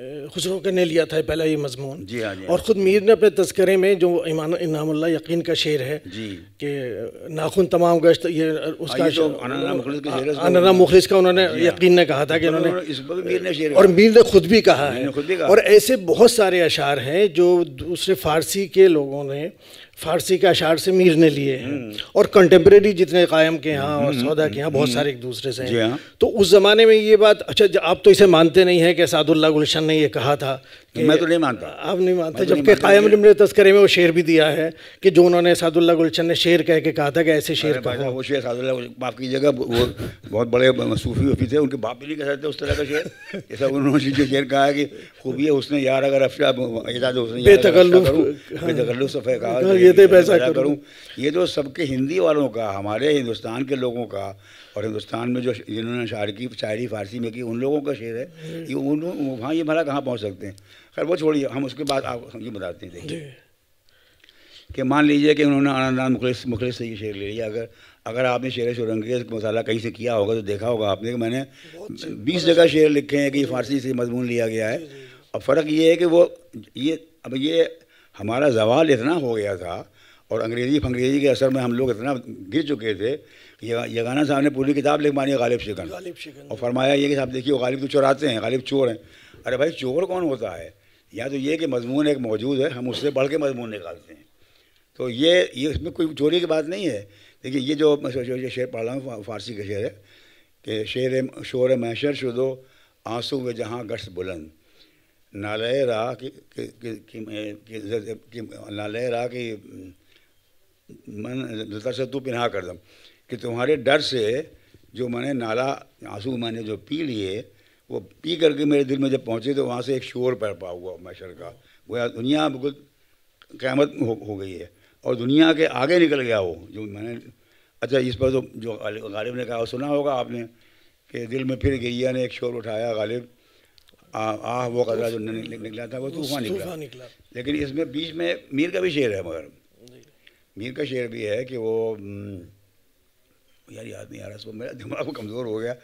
खुसरो के ने लिया था पहला ये मजमून जी हाँ, हाँ। और ख़ुद मीर ने अपने तस्करे में जो इमान इनामुल्ला यकीन का शेर है कि नाखून तमाम गश्त ये हाँ, उसका तो अनाना हाँ, मुखलिस का उन्होंने यकीन ने कहा था कि तो उन्होंने और मीर ने खुद भी कहा है और ऐसे बहुत सारे अशार हैं जो दूसरे फ़ारसी के लोगों ने फारसी के अशार से मीर ने लिए हैं हम्म। और कंटेम्प्रेरी जितने कायम के यहाँ और हम्म, सौदा हम्म, के यहाँ बहुत सारे एक दूसरे से हैं हाँ। तो उस ज़माने में ये बात अच्छा आप तो इसे मानते नहीं हैं कि सादुल्ला गुलशन ने ये कहा था मैं तो नहीं मानता आप नहीं मानते तो जबकि कायम इमन तस्करे में वो शेर भी दिया है कि जो उन्होंने सादुल्ला गुलशन ने शेर कह के कहा था कि ऐसे शेर कहा वो शेर सादुल्ला बाप की जगह वो बहुत बड़े सूफी वफी थे उनके बाप भी नहीं कह सकते उस तरह का शेर जैसा उन्होंने शेर कहा है कि खूबी है उसने यार अगर अफशा एजाज उसने हाँ। कहा हाँ, तो ये तो सबके हिंदी वालों का हमारे हिंदुस्तान के लोगों का और हिंदुस्तान में जो जिन्होंने शायर की शायरी फारसी में की उन लोगों का शेर है ये उन वहाँ ये भला कहाँ पहुँच सकते हैं खैर वो छोड़िए हम उसके बाद आप ये बताते हैं देखिए कि मान लीजिए कि उन्होंने आनंदान मुखलिस मुखलिस से ये शेर ले लिया अगर अगर आपने शेर शुरंग का मसाला कहीं से किया होगा तो देखा होगा आपने कि मैंने बीस जगह शेर लिखे हैं कि फ़ारसी से मजमून लिया गया है और फ़र्क ये है कि वो ये अब ये हमारा जवाल इतना हो गया था और अंग्रेज़ी फंग्रेजी के असर में हम लोग इतना गिर चुके थे कि गाना साहब ने पूरी किताब लिख मानी गालिब शिकन गालिब शिकन और फरमाया ये कि साहब देखिए गालिब तो चुराते हैं गालिब चोर हैं अरे भाई चोर कौन होता है या तो ये कि मजमून एक मौजूद है हम उससे बढ़ के मजमून निकालते हैं तो ये ये इसमें कोई चोरी की बात नहीं है देखिए ये जो मैं शेर पढ़ रहा हूँ फारसी का शेर है कि शेर शोर मैशर शुदो आंसू व जहाँ गश्त बुलंद नाले रा की नाले रा की मन लता तू पिन्हा कर दम कि तुम्हारे डर से जो मैंने नाला आंसू मैंने जो पी लिए वो पी करके मेरे दिल में जब पहुँचे तो वहाँ से एक शोर पैर पा हुआ मैशर का वो यार दुनिया बिल्कुल क़्यामत हो, हो गई है और दुनिया के आगे निकल गया वो जो मैंने अच्छा इस पर तो जो गालिब ने कहा सुना होगा आपने कि दिल में फिर गैया ने एक शोर उठाया गालिब आह वो कदरा जो निकला था वो तूफान निकला।, निकला लेकिन इसमें बीच में मीर का भी शेर है मगर मीर का शेर भी है कि वो हम्म, यार याद नहीं आ रहा मेरा दिमाग कमज़ोर हो गया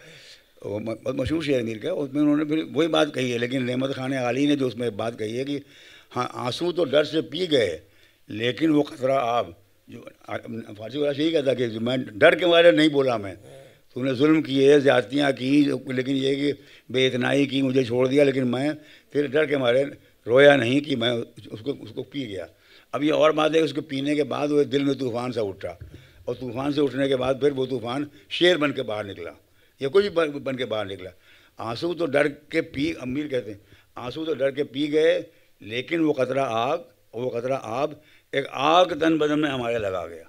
वो बहुत मशहूर शेर मीर का उसमें उन्होंने फिर वही बात कही है लेकिन नहमत खान आली ने जो उसमें बात कही है कि हाँ आंसू तो डर से पी गए लेकिन वो खतरा आप जो फारसी वाला यही कहता कि मैं डर के बारे नहीं बोला मैं तुमने जुल्म किए ज़्यादतियाँ की लेकिन ये कि बेतनाई की मुझे छोड़ दिया लेकिन मैं फिर डर के मारे रोया नहीं कि मैं उसको उसको पी गया अब ये और बात है उसको पीने के बाद वो दिल में तूफान सा उठा और तूफान से उठने के बाद फिर वो तूफान शेर बन के बाहर निकला या कुछ भी बन के बाहर निकला आंसू तो डर के पी अमीर कहते हैं आंसू तो डर के पी गए लेकिन वो कतरा आग वो कतरा आग एक आग तन बदन में हमारे लगा गया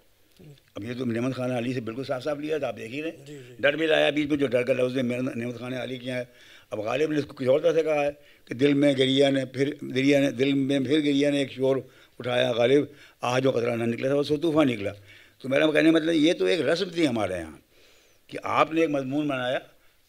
अब ये तो नमत खान अली से बिल्कुल साफ साफ लिया था आप देख ही रहे डर भी लाया बीच में जो डर का लफ्ज़ नमत खान अली किया है अब गालिब ने इसको किसी और तरह से कहा है कि दिल में गिरिया ने फिर गिरिया ने दिल में फिर गिरिया ने एक शोर उठाया गालिब आज वो कतरा ना निकला था वो तूफ़ा निकला तो मेरा कहने मतलब ये तो एक रस्म थी हमारे यहाँ कि आपने एक मजमून बनाया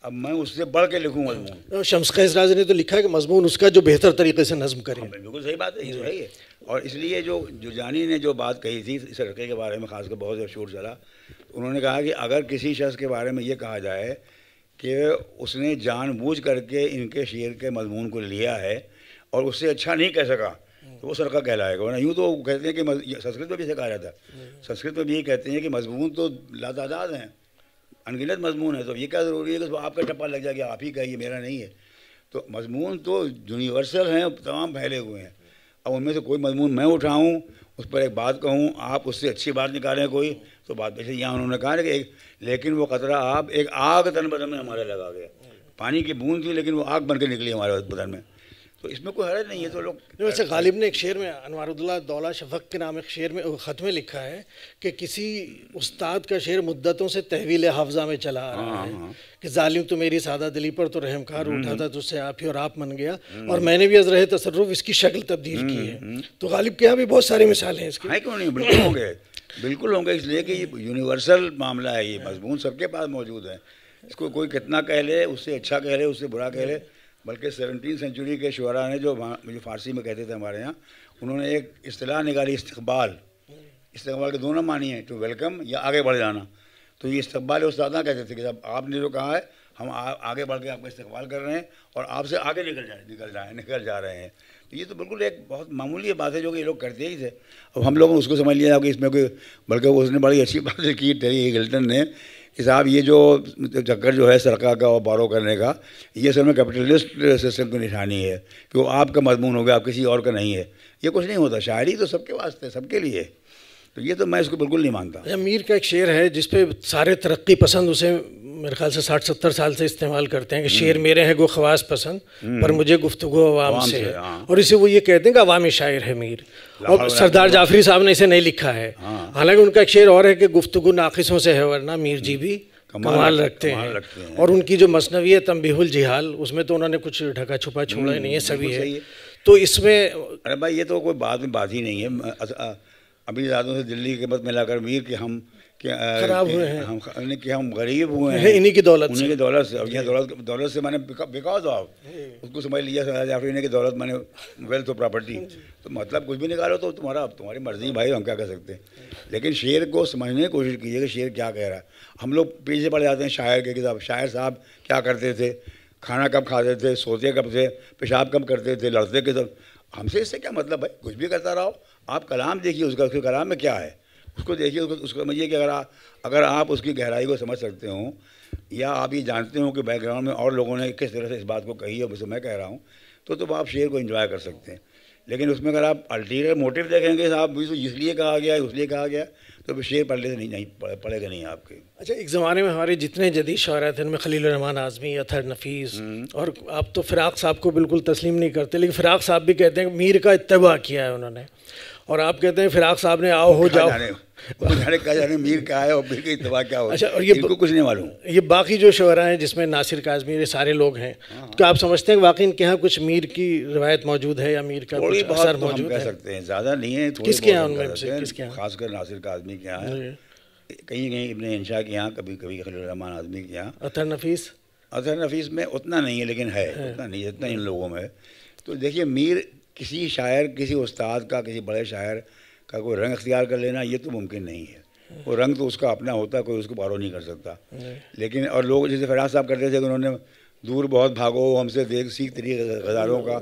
अब मैं उससे बढ़ के लिखूँ मजमून शम्स खजराज ने तो लिखा है कि मजमून उसका जो बेहतर तरीके से नजम करें हाँ, बिल्कुल सही बात है ये सही तो है और इसलिए जो जुजानी ने जो बात कही थी इस लड़के के बारे में खासकर बहुत शोर चला उन्होंने कहा कि अगर किसी शख्स के बारे में ये कहा जाए कि उसने जानबूझ करके इनके शेर के मजमून को लिया है और उससे अच्छा नहीं कह सका तो वो सरका कहलाएगा वरना यूँ तो कहते हैं कि संस्कृत में भी सिखा रहा था संस्कृत में भी ये कहते हैं कि मजमून तो लादादाद हैं अनगिनत मजमून है तो ये क्या ज़रूरी है कि आपका टप्पा लग जाएगा आप ही कहिए मेरा नहीं है तो मजमून तो यूनिवर्सल हैं तमाम फैले हुए हैं अब उनमें से कोई मजमून मैं उठाऊँ उस पर एक बात कहूँ आप उससे अच्छी बात निकालें कोई तो बात वैसे यहाँ उन्होंने कहा कि लेकिन वो खतरा आप एक आग तन बदन में हमारे लगा गया पानी की बूंद थी लेकिन वो आग बन के निकली हमारे बदन में तो इसमें कोई हरज नहीं है तो लोग वैसे गालिब ने एक शेर में अनवारुद्दुल्ला दौला शफक के नाम एक शेर में ख़त में लिखा है कि किसी उस्ताद का शेर मुद्दतों से तहवील हाफजा में चला आ रहा है हाँ, हाँ। कि जालिम तो मेरी सादा दिली पर तो रहमकार हम्म। उठा था तुझसे आप ही और आप मन गया हम्म। और मैंने भी अजरह तसरफ इसकी शक्ल तब्दील की है हम्म, तो गालिब के यहाँ भी बहुत सारी मिसालें हैं इसकी क्यों नहीं बिल्कुल होंगे बिल्कुल होंगे इसलिए कि ये यूनिवर्सल मामला है ये मजमून सबके पास मौजूद है इसको कोई कितना कह ले उससे अच्छा कह ले उससे बुरा कह ले बल्कि सेवनटीन सेंचुरी के शुरा ने जो मुझे फारसी में कहते थे हमारे यहाँ उन्होंने एक असलाह निकाली इस्तबाल इस्तबाल के दोनों मानी है टू वेलकम या आगे बढ़ जाना तो ये इस्तबाल उसदा कहते थे कि साहब आपने जो कहा है हम आ, आगे बढ़ के आपका इस्तेवाल कर रहे हैं और आपसे आगे निकल जाए निकल जाए निकल जा रहे हैं तो ये तो बिल्कुल एक बहुत मामूली बात है जो कि ये लोग करते ही थे अब हम लोगों ने उसको समझ लिया कि इसमें कोई बल्कि उसने बड़ी अच्छी बात की टेरी गिल्टन ने कि साहब ये जो चक्कर जो है सरका का और बारो करने का ये असल में कैपिटलिस्ट सिस्टम की निशानी है कि वो आपका मजमून हो गया आप किसी और का नहीं है ये कुछ नहीं होता शायरी तो सबके वास्ते सबके लिए तो ये तो मैं इसको बिल्कुल नहीं मानता अमीर अच्छा, का एक शेर है जिसपे सारे तरक्की पसंद उसे मेरे ख्याल से साठ सत्तर साल से इस्तेमाल करते हैं कि शेर मेरे हैं गो खवास पसंद पर मुझे गुफ्तगु अवाम से है हाँ। और इसे वो ये कहते हैं कि अवामी शायर है मीर और सरदार जाफरी साहब ने इसे नहीं लिखा है हाँ। हालांकि उनका एक शेर और है कि गुफ्तगु नाकिसों से है वरना मीर जी भी कमाल रखते हैं और उनकी जो मसनवी है तम्बिहुल जिहाल उसमें तो उन्होंने कुछ ढका छुपा छोड़ा ही नहीं है सभी है तो इसमें अरे भाई ये तो कोई बात में बात ही नहीं है अभी से दिल्ली के बाद मिलाकर मीर के हम खराब हुए हैं हम कि हम गरीब हुए हैं इन्हीं की दौलत उन्हीं की दौलत से अब यह दौलत दौलत से मैंने बिकॉज ऑफ उसको समझ लिया इन्हीं की दौलत मैंने वेल्थ और प्रॉपर्टी तो मतलब कुछ भी निकालो तो तुम्हारा तुम्हारी मर्जी भाई हम क्या कर सकते हैं लेकिन शेर को समझने की कोशिश कीजिए कि शेर क्या कह रहा है हम लोग पीछे पड़ जाते हैं शायर के किताब शायर साहब क्या करते थे खाना कब खाते थे सोते कब थे पेशाब कब करते थे लड़ते के हमसे इससे क्या मतलब भाई कुछ भी करता रहो आप कलाम देखिए उसका उसके कलाम में क्या है उसको देखिए उसको, उसको समझिए कि अगर आ, अगर आप उसकी गहराई को समझ सकते हो या आप ये जानते हो कि बैकग्राउंड में और लोगों ने किस तरह से इस बात को कही है वैसे मैं कह रहा हूँ तो तो आप शेर को इन्जॉय कर सकते हैं लेकिन उसमें अगर आप अल्टीरियर मोटिव देखेंगे तो आप तो इसलिए कहा गया उसलिए कहा गया तो फिर शेर पढ़ने से नहीं नहीं पड़ेगा नहीं आपके अच्छा एक ज़माने में हमारे जितने जदीद शायर थे उनमें खलील रहमान आज़मी अथर नफीस हम्म। और आप तो फिराक साहब को बिल्कुल तस्लीम नहीं करते लेकिन फिराक साहब भी कहते हैं मीर का इतबा किया है उन्होंने और आप कहते हैं फिराक साहब ने आओ हो जाओ जाने कहा जाने मीर कहा है और मीर की इतवा क्या हो अच्छा और ये इनको कुछ नहीं मालूम ये बाकी जो शहरा हैं जिसमें नासिर काजमी ये सारे लोग हैं हाँ, हाँ। तो आप समझते हैं वाकई इनके यहाँ कुछ मीर की रवायत मौजूद है या मीर का थोड़ी बहुत असर तो मौजूद है सकते हैं ज़्यादा नहीं है किसके यहाँ उनमें किसके यहाँ खासकर नासिर काजमी के यहाँ कहीं कहीं इबन इंशा के यहाँ कभी कभी खलीमान आजमी के यहाँ अतर नफीस अतर नफीस में उतना नहीं है लेकिन है उतना नहीं जितना इन लोगों में तो देखिए मीर किसी शायर किसी उस्ताद का किसी बड़े शायर का कोई रंग अख्तियार कर लेना ये तो मुमकिन नहीं है वो रंग तो उसका अपना होता कोई उसको बारो नहीं कर सकता लेकिन और लोग जैसे फराज साहब करते थे कि उन्होंने दूर बहुत भागो हमसे देख सीख तरी गजारों का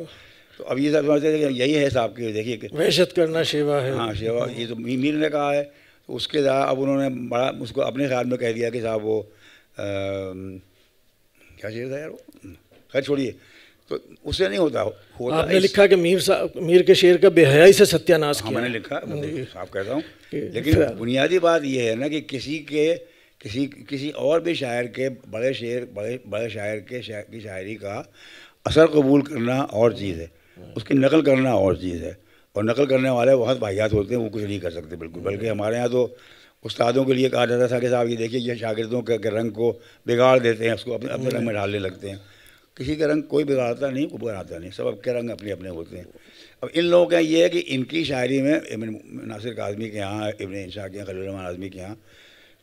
तो अब ये सब समझते थे यही है साहब की देखिए वहशत करना शेवा है हाँ शेवा ये तो मीर ने कहा है तो उसके द्वारा अब उन्होंने बड़ा उसको अपने ख्याल में कह दिया कि साहब वो आ, क्या चाहिए था यार वो खैर छोड़िए तो उसे नहीं होता होता आपने लिखा कि मीर साहब मीर के शेर का बेहयाई से सत्यानाश हाँ, किया मैंने लिखा साफ कहता हूँ लेकिन बुनियादी बात यह है ना कि किसी के किसी किसी और भी शायर के बड़े शेर बड़े बड़े शायर के शायर की शायरी का असर कबूल करना और चीज़ है उसकी नकल करना और चीज़ है और नकल करने वाले बहुत भाहियात होते हैं वो कुछ नहीं कर सकते बिल्कुल हम्म। बल्कि हमारे यहाँ तो उस्तादों के लिए कहा जाता था कि साहब ये देखिए ये शागिर्दों के रंग को बिगाड़ देते हैं उसको अपने अपने हम्म। रंग में डालने लगते हैं किसी का रंग कोई बिगाड़ता नहीं कोई बनाता नहीं सब के रंग अपने अपने होते हैं अब इन लोगों का ये है कि इनकी शायरी में इबन नासिर आदमी के यहाँ इबन इंशा के यहाँ खलीमान आजमी के यहाँ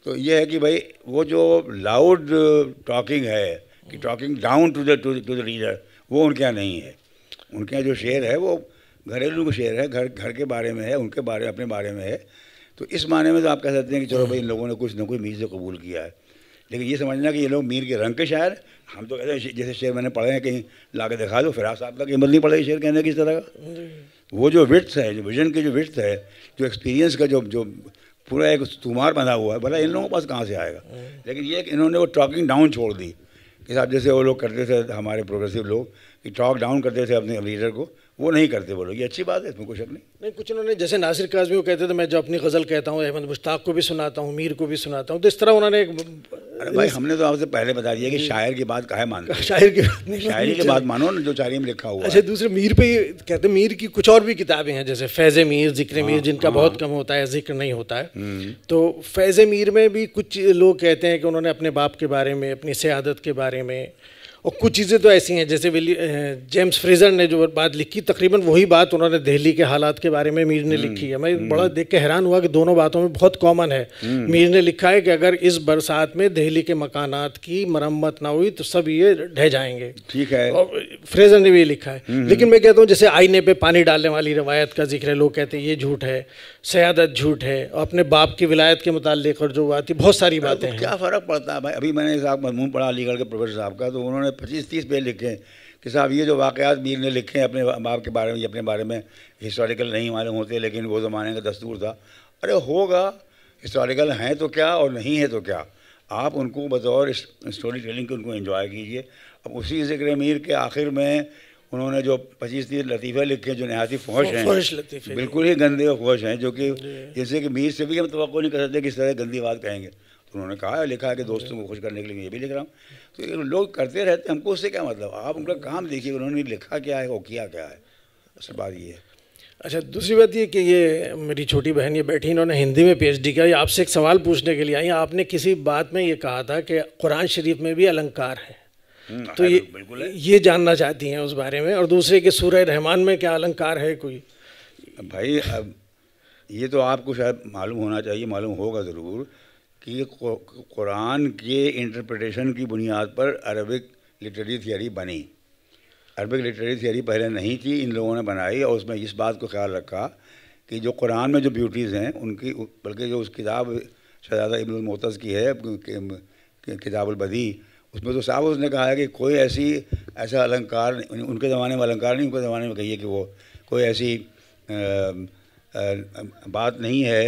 तो ये है कि भाई वो जो लाउड टॉकिंग है कि talking down to the to the reader वो उनके यहाँ नहीं है उनके यहाँ जो शेर है वो घरेलू शेर है घर घर के बारे में है उनके बारे अपने बारे में है तो इस माने में तो आप कह सकते हैं कि चलो भाई इन लोगों ने कुछ ना कुछ मीज़ कबूल किया है लेकिन ये समझना कि ये लोग मीर के रंग के शायर हम तो कहते हैं जैसे शेर मैंने पढ़े हैं कहीं ला के दिखा दो फिराज साहब का कीमत नहीं पड़ेगी शेर कहने किस तरह का वो जो विट्स है जो विजन की जो विट्स है जो एक्सपीरियंस का जो जो पूरा एक तुमार बना हुआ है भला इन लोगों के पास कहाँ से आएगा लेकिन ये इन्होंने वो टॉकिंग डाउन छोड़ दी कि साहब जैसे वो लोग करते थे हमारे प्रोग्रेसिव लोग कि टॉक डाउन करते थे अपने लीडर को वो नहीं करते वो लोग ये अच्छी बात है इसमें कुछ शक नहीं नहीं कुछ उन्होंने जैसे नासिर काजमी को कहते थे मैं जो अपनी गज़ल कहता हूँ अहमद मुश्ताक को भी सुनाता हूँ मीर को भी सुनाता हूँ तो इस तरह उन्होंने एक अरे भाई हमने तो आपसे पहले बता दिया कि शायर की बात कहा मानते शायर की बात नहीं शायरी की बात मानो ना जो शायरी में लिखा हुआ अच्छा दूसरे मीर पर कहते मीर की कुछ और भी किताबें हैं जैसे फैज़ मीर जिक्र मीर हाँ, जिनका हाँ। बहुत कम होता है जिक्र नहीं होता है हम्म। तो फैज़ मीर में भी कुछ लोग कहते हैं कि उन्होंने अपने बाप के बारे में अपनी सियादत के बारे में और कुछ चीज़ें तो ऐसी हैं जैसे विली जेम्स फ्रेजर ने जो बात लिखी तकरीबन वही बात उन्होंने दिल्ली के हालात के बारे में मीर ने हम्म, लिखी है मैं हम्म। बड़ा देख के हैरान हुआ कि दोनों बातों में बहुत कॉमन है हम्म। मीर ने लिखा है कि अगर इस बरसात में दिल्ली के मकानात की मरम्मत ना हुई तो सब ये ढह जाएंगे ठीक है और फ्रेजर ने भी लिखा है लेकिन मैं कहता हूँ जैसे आईने पर पानी डालने वाली रवायत का जिक्र है लोग कहते हैं ये झूठ है सयादत झूठ है और अपने बाप की विलायत के मुतालिक और जो बात बहुत सारी बातें क्या फ़र्क पड़ता है भाई अभी मैंने मजमून पढ़ा अलीगढ़ के प्रोफेसर साहब का तो उन्होंने पच्चीस तीस पेज लिखे हैं कि साहब ये जो वाक़ात मीर ने लिखे हैं अपने बाप के बारे में ये अपने बारे में हिस्टोरिकल नहीं मालूम होते लेकिन वो ज़माने का दस्तूर था अरे होगा हिस्टोरिकल हैं तो क्या और नहीं है तो क्या आप उनको बतौर स्टोरी टेलिंग के उनको इन्जॉय कीजिए अब उसी ज़िक्र मीर के आखिर में उन्होंने जो पच्चीस तीस लतीफ़े लिखे जो नहाती फौज हैं बिल्कुल ही गंदे फौज हैं जो कि जैसे कि मीर से भी हम तो नहीं कर सकते किस तरह गंदी बात कहेंगे उन्होंने कहा लिखा है कि दोस्तों को खुश करने के लिए ये भी लिख रहा हूँ तो लोग करते रहते हमको उससे क्या मतलब आप उनका काम देखिए उन्होंने लिखा क्या है वो किया क्या है असल बात ये है अच्छा दूसरी बात ये कि ये मेरी छोटी बहन ये बैठी इन्होंने हिंदी में पीएचडी किया ये आपसे एक सवाल पूछने के लिए आई आपने किसी बात में ये कहा था कि कुरान शरीफ में भी अलंकार है हम्म, तो ये बिल्कुल ये जानना चाहती हैं उस बारे में और दूसरे कि सूर रहमान में क्या अलंकार है कोई भाई अब ये तो आपको शायद मालूम होना चाहिए मालूम होगा ज़रूर कि ये कुरान के इंटरप्रटेशन की बुनियाद पर अरबिक लिटरेरी थियरी बनी अरबिक लिटरेरी थियरी पहले नहीं थी इन लोगों ने बनाई और उसमें इस बात को ख्याल रखा कि जो कुरान में जो ब्यूटीज़ हैं उनकी बल्कि जो उस किताब शहजादा इबनमोतज़ की है किताबुलबदी उसमें तो साहब उसने कहा है कि कोई ऐसी ऐसा अलंकार उनके ज़माने में अलंकार नहीं उनके ज़माने में कही कि वो कोई ऐसी आ, आ, बात नहीं है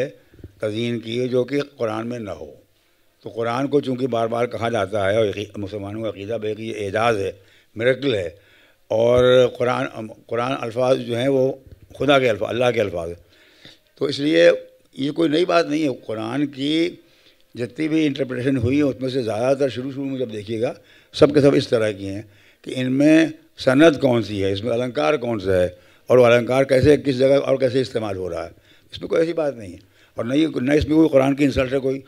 तजीन की है जो कि कुरान में ना हो तो कुरान को चूँकि बार बार कहा जाता है और मुसलमानों का अकीदा बेकि एजाज़ है मेरेकल है और कुरान कुरान अल्फाज जो हैं वो खुदा के अल्फाज अल्लाह के अल्फाज तो इसलिए ये कोई नई बात नहीं है कुरान की जितनी भी इंटरप्रटेशन हुई है उसमें से ज़्यादातर शुरू शुरू में जब देखिएगा सब के सब इस तरह की हैं कि इनमें सनत कौन सी है इसमें अलंकार कौन सा है और वो अलंकार कैसे किस जगह और कैसे इस्तेमाल हो रहा है इसमें कोई ऐसी बात नहीं है और नहीं न इसमें कोई कुरान की इंसल्ट है कोई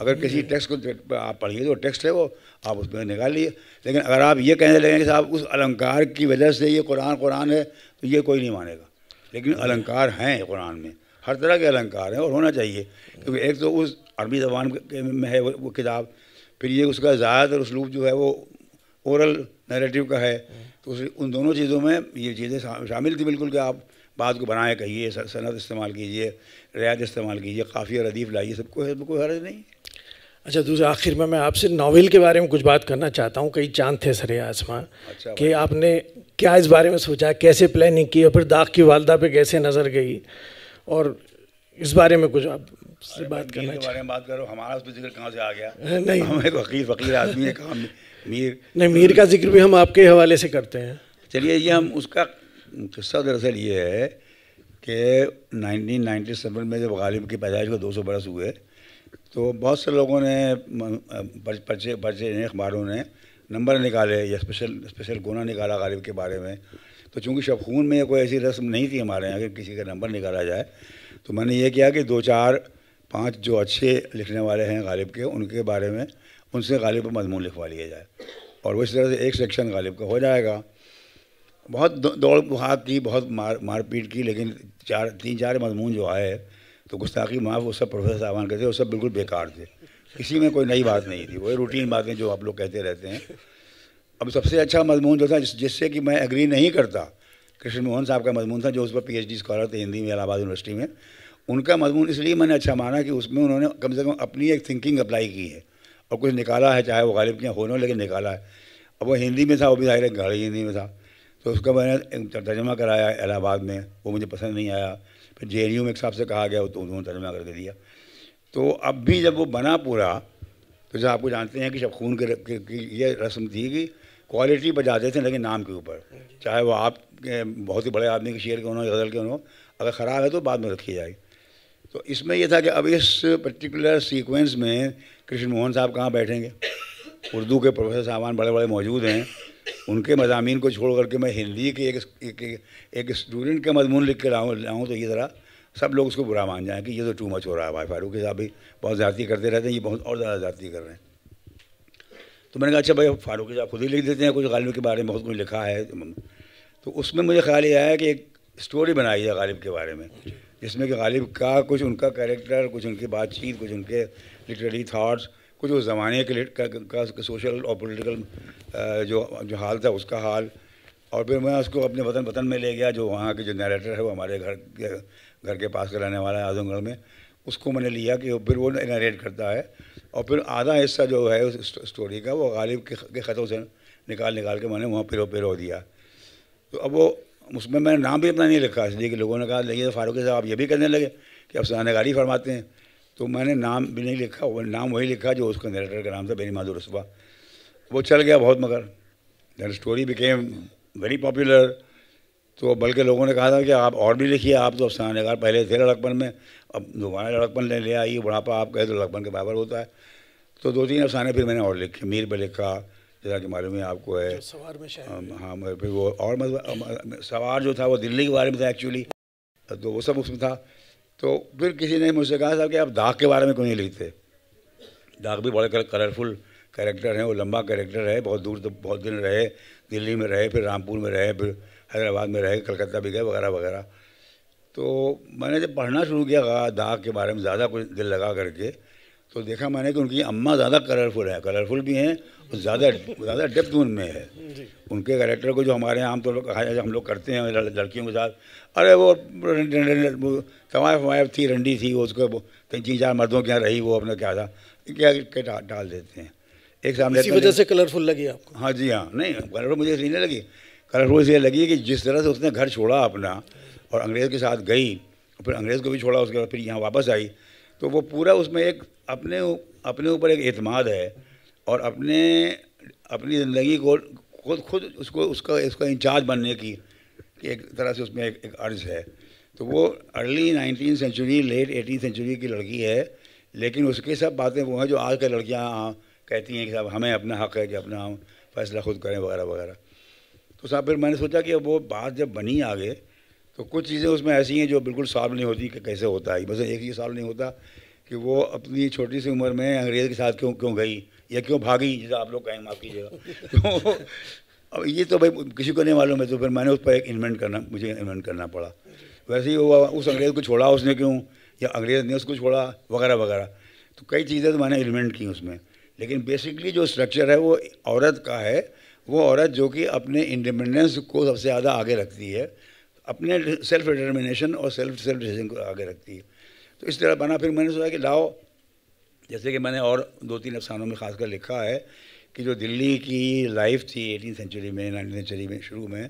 अगर किसी हम्म। टेक्स्ट को आप पढ़िए तो टेक्स्ट है वो आप उसमें निकाल लिए लेकिन अगर आप ये कहने लगेंगे कि साहब उस अलंकार की वजह से ये कुरान कुरान है तो ये कोई नहीं मानेगा लेकिन हम्म। अलंकार हैं कुरान में हर तरह के अलंकार हैं और होना चाहिए क्योंकि एक तो उस अरबी जबान में है वो, वो किताब फिर ये उसका ज़्यादातर उसलूब जो है वो ओरल नरेटिव का है हम्म। तो उस उन दोनों चीज़ों में ये चीज़ें शामिल थी बिल्कुल कि आप बात को बनाए कहिए सनत इस्तेमाल कीजिए रियायत इस्तेमाल कीजिए काफ़ी रदीफ लाइए सबको इसमें कोई हर्ज नहीं अच्छा दूसरा आखिर में मैं आपसे नावल के बारे में कुछ बात करना चाहता हूँ कई चांद थे सर आसमा अच्छा कि आपने क्या इस बारे में सोचा कैसे प्लानिंग की और फिर दाग की वालदा पे कैसे नज़र गई और इस बारे में कुछ आप से बात करना के बारे में बात करो हमारा उस पर जिक्र कहाँ से आ गया नहीं हम एक वकील फकीर आदमी है काम मीर नहीं मीर का जिक्र भी हम आपके हवाले से करते हैं चलिए ये हम उसका किस्सा दरअसल ये है कि 1997 में जब गालिब की पैदाइश को 200 बरस हुए तो बहुत से लोगों ने पर्चे पर्चे ने अखबारों ने नंबर निकाले या स्पेशल स्पेशल गोना निकाला गालिब के बारे में तो चूँकि शबखून में कोई ऐसी रस्म नहीं थी हमारे यहाँ कि किसी का नंबर निकाला जाए तो मैंने ये किया कि दो चार पाँच जो अच्छे लिखने वाले हैं गालिब के उनके बारे में उनसे गालिब पर मजमून लिखवा लिया जाए और इस तरह से एक सेक्शन गालिब का हो जाएगा बहुत दौड़ भाग की बहुत मार मारपीट की लेकिन चार तीन चार मजमून जो आए तो गुस्ताखी माफ़ वो सब प्रोफेसर साहबान कहते वो सब बिल्कुल बेकार थे किसी में कोई नई बात नहीं थी वही रूटीन बातें जो आप लोग कहते रहते हैं अब सबसे अच्छा मजमून जो था जिस, जिससे कि मैं एग्री नहीं करता कृष्ण मोहन साहब का मजमून था जो उस पर पी स्कॉलर थे हिंदी में इलाहाबाद यूनिवर्सिटी में उनका मजमून इसलिए मैंने अच्छा माना कि उसमें उन्होंने कम से कम अपनी एक थिंकिंग अप्लाई की है और कुछ निकाला है चाहे वो गालिब के होने लेकिन निकाला है अब वो हिंदी में था वो भी जाहिर है गाड़ी हिंदी में था तो उसका मैंने तर्जमा कराया इलाहाबाद में वो मुझे पसंद नहीं आया फिर जे एन यू में एक साहब से कहा गया तो उन्होंने तर्जमा करके दिया तो अब भी जब वो बना पूरा तो जब आपको जानते हैं कि जब खून के, के, के ये रस्म थी कि क्वालिटी पर जाते थे लेकिन नाम के ऊपर चाहे वो आप बहुत ही बड़े आदमी के शेर के उन्होंने गज़ल के उन्होंने अगर ख़राब है तो बाद में रखी जाएगी तो इसमें यह था कि अब इस पर्टिकुलर सीक्वेंस में कृष्ण मोहन साहब कहाँ बैठेंगे उर्दू के प्रोफेसर साहबान बड़े बड़े मौजूद हैं उनके मजामी को छोड़ करके मैं हिंदी के एक एक, एक, स्टूडेंट के मजमून लिख के लाऊँ लाऊँ तो ये ज़रा सब लोग उसको बुरा मान जाएँ कि ये तो टू मच हो रहा है भाई फारूक साहब भी बहुत ज़्यादा करते रहते हैं ये बहुत और ज़्यादा ज़्यादा कर रहे हैं तो मैंने कहा अच्छा भाई फारूक साहब खुद ही लिख देते हैं कुछ गालिब के बारे में बहुत कुछ लिखा है तो उसमें मुझे ख्याल ये आया कि एक स्टोरी बनाई है गालिब के बारे में जिसमें कि गालिब का कुछ उनका कैरेक्टर कुछ उनकी बातचीत कुछ उनके लिटरेरी थाट्स कुछ उस ज़माने के लिए का, का, का सोशल और पोलिटिकल जो जो हाल था उसका हाल और फिर मैं उसको अपने वतन वतन में ले गया जो वहाँ के जो नरेटर है वो हमारे घर के घर के पास का रहने वाला है आजमगढ़ में उसको मैंने लिया कि फिर वो नरेट करता है और फिर आधा हिस्सा जो है उस स्टोरी का वो गालिब के, ख़तों से निकाल निकाल के मैंने वहाँ पिरो पिरो दिया तो अब वो उसमें मैंने नाम भी अपना नहीं लिखा इसलिए कि लोगों ने कहा लगे तो फारूक साहब आप ये भी करने लगे कि आप गाली फरमाते हैं तो मैंने नाम भी नहीं लिखा वो नाम वही लिखा जो उसका डायरेक्टर का नाम था बेनी माधुर रसवा वो चल गया बहुत मगर then story became very popular तो बल्कि लोगों ने कहा था कि आप और भी लिखिए आप तो अफसान नगार पहले थे लड़कपन में अब दोबारा लड़कपन ले ले ये बुढ़ापा आप कहे तो लड़कपन के बराबर होता है तो दो तीन अफसाने फिर मैंने और लिखे मीर पर लिखा जैसा कि मालूम है आपको है सवार में हाँ फिर वो और मतलब सवार जो था वो दिल्ली के बारे में था एक्चुअली तो वो सब उसमें था तो फिर किसी ने मुझसे कहा साहब कि आप दाग के बारे में क्यों नहीं लिखते दाग भी बड़े कलरफुल कैरेक्टर हैं वो लंबा कैरेक्टर है बहुत दूर तक तो बहुत दिन रहे दिल्ली में रहे फिर रामपुर में रहे फिर हैदराबाद में रहे कलकत्ता भी गए वगैरह वगैरह तो मैंने जब पढ़ना शुरू किया दाग के बारे में ज़्यादा कुछ दिल लगा करके तो देखा मैंने कि उनकी अम्मा ज़्यादा कलरफुल है कलरफुल भी हैं और ज़्यादा ज़्यादा डेप्थ उनमें है उनके कैरेक्टर को जो हमारे यहाँ आमतौर तो हम लोग करते हैं लड़कियों के साथ अरे वो कमाए ववायफ थी रंडी थी वो उसको तीन चार मर्दों के यहाँ रही वो अपने क्या था क्या क्या डाल देते हैं एक सामने इसी वजह से कलरफुल लगी आपको हाँ जी हाँ नहीं कलरफुल मुझे इसलिए लगी कलरफुल इसलिए लगी कि जिस तरह से उसने घर छोड़ा अपना और अंग्रेज़ के साथ गई फिर अंग्रेज़ को भी छोड़ा उसके बाद फिर यहाँ वापस आई तो वो पूरा उसमें एक अपने अपने ऊपर एक अतमाद है और अपने अपनी ज़िंदगी को खुद खुद उसको उसका उसका इंचार्ज बनने की एक तरह से उसमें एक, एक अर्ज है तो वो early nineteen century late eighteen century की लड़की है लेकिन उसकी सब बातें वो हैं जो आज की लड़कियाँ हाँ, कहती हैं कि साहब हमें अपना हक है कि अपना फैसला खुद करें वगैरह वगैरह तो साहब फिर मैंने सोचा कि अब वो बात जब बनी आगे तो कुछ चीज़ें उसमें ऐसी हैं जो बिल्कुल सॉल्व नहीं होती कि कैसे होता है बस एक ये सॉल्व नहीं होता कि वो अपनी छोटी सी उम्र में अंग्रेज़ के साथ क्यों क्यों गई या क्यों भागी जैसे आप लोग कहें माफ़ कीजिएगा तो अब ये तो भाई किसी को नहीं मालूम है तो फिर मैंने उस पर एक इन्वेंट करना मुझे इन्वेंट करना पड़ा वैसे ही वो उस अंग्रेज़ को छोड़ा उसने क्यों या अंग्रेज़ ने उसको छोड़ा वगैरह वगैरह तो कई चीज़ें तो मैंने इन्वेंट की उसमें लेकिन बेसिकली जो स्ट्रक्चर है वो औरत का है वो औरत जो कि अपने इंडिपेंडेंस को सबसे ज़्यादा आगे रखती है अपने सेल्फ डिटर्मिनेशन और सेल्फ सेल्फ डिसीजन को आगे रखती है तो इस तरह बना फिर मैंने सोचा कि लाओ जैसे कि मैंने और दो तीन अफसानों में खासकर लिखा है कि जो दिल्ली की लाइफ थी एटीन सेंचुरी में नाइनटीन सेंचुरी में शुरू में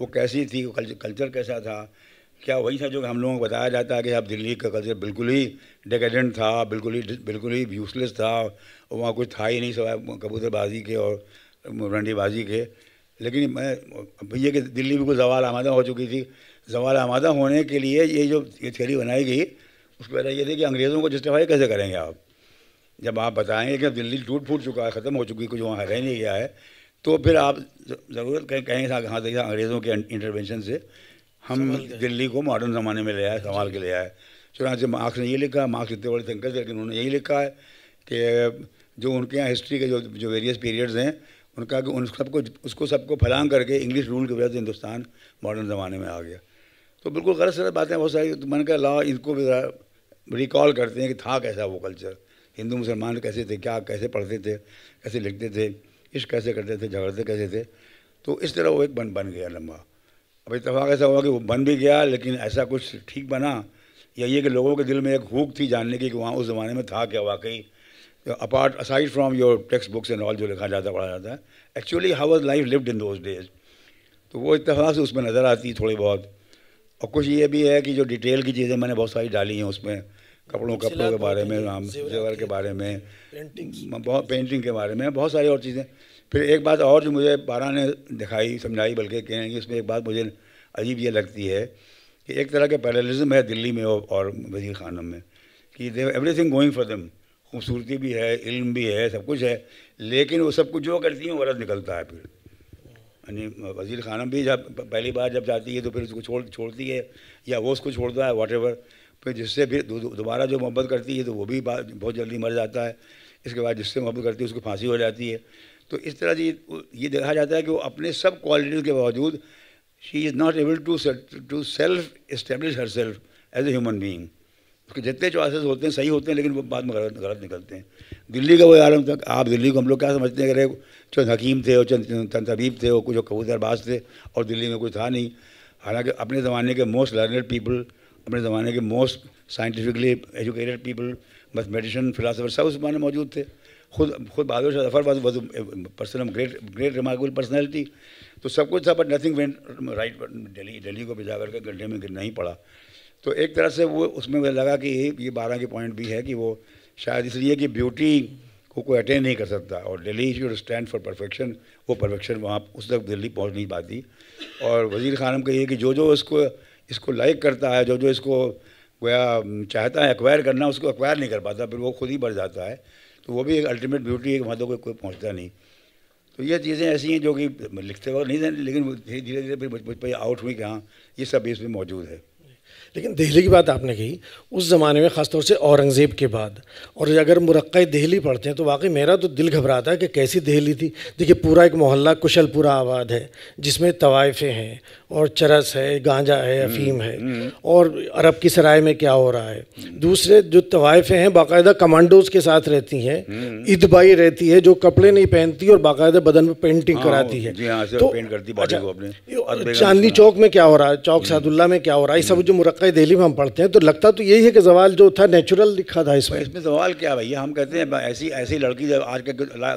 वो कैसी थी कल्चर कैसा था क्या वही था जो हम लोगों को बताया जाता है कि आप दिल्ली का कल्चर बिल्कुल ही डेकेडेंट था बिल्कुल ही बिल्कुल ही यूजलेस था और वहाँ कुछ था ही नहीं सवाए कबूतरबाजी के और रंडीबाजी के लेकिन मैं भैया के दिल्ली में कोई जवाल आमादा हो चुकी थी जवाल आमादा होने के लिए ये जो ये थ्योरी बनाई गई उसको वजह ये थी कि अंग्रेज़ों को जस्टिफाई कैसे करेंगे आप जब आप बताएंगे कि दिल्ली टूट फूट चुका है ख़त्म हो चुकी है कुछ वहाँ रह नहीं गया है तो फिर आप ज़रूरत कहेंगे हाँ देखिए अंग्रेज़ों के इंटरवेंशन से हम दिल्ली को मॉडर्न ज़माने में ले आए संभाल के ले आए से मार्क्स ने ये लिखा है मार्क्स इतने बड़े थिंकर थे लेकिन उन्होंने यही लिखा है कि जो उनके यहाँ हिस्ट्री के जो जो वेरियस पीरियड्स हैं उनका कि उन सबको उसको सबको फैलांग करके इंग्लिश रूल की वजह से हिंदुस्तान मॉडर्न ज़माने में आ गया तो बिल्कुल गलत सलत बातें बहुत सारी तो मैंने कहा ला इनको भी रिकॉल करते हैं कि था कैसा वो कल्चर हिंदू मुसलमान कैसे थे क्या कैसे पढ़ते थे कैसे लिखते थे इश्क कैसे करते थे झगड़ते कैसे थे तो इस तरह वो एक बन बन गया लंबा अब इतफाक़ ऐसा हुआ कि वो बन भी गया लेकिन ऐसा कुछ ठीक बना या ये कि लोगों के दिल में एक हूक थी जानने की कि वहाँ उस ज़माने में था क्या वाकई apart aside from your text books and all जो लिखा जाता है पढ़ा जाता है actually how was life lived in those days तो वो इतफाक़ से उसमें नज़र आती है थोड़ी बहुत और कुछ ये भी है कि जो डिटेल की चीज़ें मैंने बहुत सारी डाली हैं उसमें कपड़ों कपड़ों के बारे में राम जेवर के बारे में बहुत पेंटिंग के बारे में बहुत सारी और चीज़ें फिर एक बात और जो मुझे बारह ने दिखाई समझाई बल्कि कहेंगे उसमें एक बात मुझे अजीब ये लगती है कि एक तरह के पैरलिज्म है दिल्ली में और वजीर खानम में कि देव थिंग गोइंग फॉर दम खूबसूरती भी है इल्म भी है सब कुछ है लेकिन वो सब कुछ जो करती हैं गलत निकलता है फिर यानी वजीर खाना भी जब पहली बार जब जाती है तो फिर उसको छोड़ छोड़ती है या वो उसको छोड़ता है वाट फिर जिससे फिर दोबारा जो मोहब्बत करती है तो वो भी बहुत जल्दी मर जाता है इसके बाद जिससे मोहब्बत करती है उसको फांसी हो जाती है तो इस तरह से ये देखा जाता है कि वो अपने सब क्वालिटीज़ के बावजूद she is not able to to self establish her self as a human being उसके जितने चॉइसेस होते हैं सही होते हैं लेकिन वो बाद में गलत गलत निकलते हैं दिल्ली का वो आलम था आप दिल्ली को हम लोग क्या समझते हैं अरे चंद हकीम थे और चंद तबीब थे और कुछ कबूतरबाज थे और दिल्ली में कुछ था नहीं हालांकि अपने ज़माने के मोस्ट लर्नड पीपल अपने ज़माने के most scientifically educated people mathematician philosopher सब उस ज़माने मौजूद थे खुद खुद Bahadur Shah Zafar was person great great remarkable personality तो सब कुछ था but nothing went right Delhi Delhi को भिजा करके गड्ढे में गिरना ही पड़ा तो एक तरह से वो उसमें मुझे लगा कि ये बारह के पॉइंट भी है कि वो शायद इसलिए कि ब्यूटी को कोई अटेंड नहीं कर सकता और Delhi should stand for perfection वो परफेक्शन वहाँ उस तक दिल्ली पहुँच नहीं पाती और वजीर खानम का ये कि जो जो इसको इसको लाइक करता है जो जो इसको गोया चाहता है एक्वायर करना उसको एक्वायर नहीं कर पाता फिर वो खुद ही बढ़ जाता है तो वो भी एक अल्टीमेट ब्यूटी एक वहाँ तक कोई पहुँचता नहीं तो ये चीज़ें ऐसी हैं जो कि लिखते वक्त नहीं लेकिन धीरे धीरे फिर मुझ आउट हुई कि हाँ ये सब इसमें मौजूद है लेकिन दिल्ली की बात आपने कही उस ज़माने में ख़ासतौर से औरंगज़ेब के बाद और अगर मुरक् दिल्ली पढ़ते हैं तो वाकई मेरा तो दिल घबराता है कि कैसी दिल्ली थी देखिए पूरा एक मोहल्ला कुशलपुरा आबाद है जिसमें तवायफ़े हैं और चरस है गांजा है अफीम है हम्म, हम्म। और अरब की सराय में क्या हो रहा है दूसरे जो तवायफ़े हैं बाकायदा कमांडोज़ के साथ रहती हैं हम्म। इदबाई रहती है जो कपड़े नहीं पहनती और बाकायदा बदन पर पेंटिंग हाँ, कराती है हाँ, तो अच्छा, चांदनी चौक में क्या हो रहा है चौक सादुल्ला में क्या हो रहा है सब जो मुरक् फ़िरका दिल्ली में हम पढ़ते हैं तो लगता तो यही है कि जवाल जो था नेचुरल लिखा था इसमें इसमें सवाल क्या भैया हम कहते हैं ऐसी ऐसी लड़की जब आज के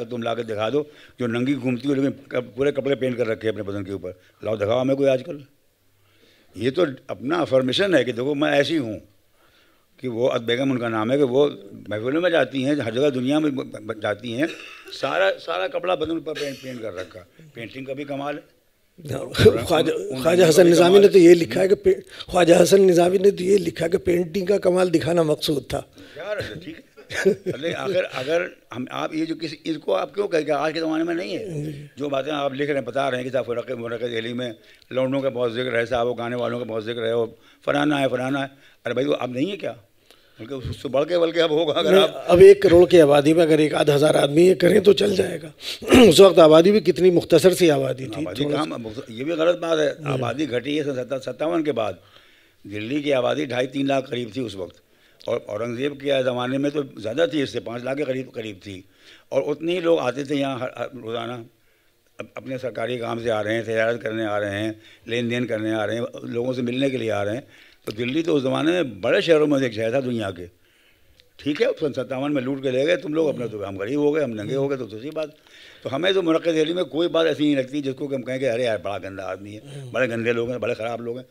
तुम ला दिखा दो जो नंगी घूमती हो लेकिन पूरे कपड़े पेंट कर रखे अपने बदन के ऊपर लाओ दिखाओ हमें कोई आजकल ये तो अपना अफर्मेशन है कि देखो मैं ऐसी हूँ कि वो अद बेगम उनका नाम है कि वो महफिलों में जाती हैं हर जगह दुनिया में जाती हैं सारा सारा कपड़ा बदन पर पेंट पेंट कर रखा पेंटिंग का भी कमाल है ख्वाजा ख्वाजा हसन निज़ामी ने तो ये लिखा है कि ख्वाजा हसन निज़ामी ने तो ये लिखा कि पेंटिंग का कमाल दिखाना मकसूद था अगर अगर हम आप ये जो किसी इसको आप क्यों कहेंगे आज के ज़माने में नहीं है जो बातें आप लिख रहे हैं बता रहे हैं कि साहब फरक मरक दिल्ली में लौंडों का बहुत जिक्र है साहब गाने वालों का बहुत जिक्र है वो फराना है फराना है अरे भाई वो अब नहीं है क्या बल्कि उससे बढ़ के बल्कि अब होगा अगर आप अब एक करोड़ की आबादी में अगर एक आध हज़ार आदमी ये करें तो चल जाएगा उस वक्त आबादी भी कितनी मुख्तसर सी आबादी थी आबादी काम ये भी गलत बात है आबादी घटी है सत्ता सत्तावन के बाद दिल्ली की आबादी ढाई तीन लाख करीब थी उस वक्त और औरंगज़ेब के ज़माने में तो ज़्यादा थी इससे पाँच लाख के करीब करीब थी और उतने ही लोग आते थे यहाँ रोज़ाना अपने सरकारी काम से आ रहे हैं तजारत करने आ रहे हैं लेन देन करने आ रहे हैं लोगों से मिलने के लिए आ रहे हैं तो दिल्ली तो उस ज़माने में बड़े शहरों में एक शहर था दुनिया के ठीक है सन सत्तावन में लूट के ले गए तुम लोग अपने तो हम गरीब हो गए हम नंगे हो गए तो दूसरी बात तो हमें तो मरक़ दिल्ली में कोई बात ऐसी नहीं लगती जिसको कि हम कहें कि अरे यार बड़ा गंदा आदमी है बड़े गंदे लोग हैं बड़े ख़राब लोग हैं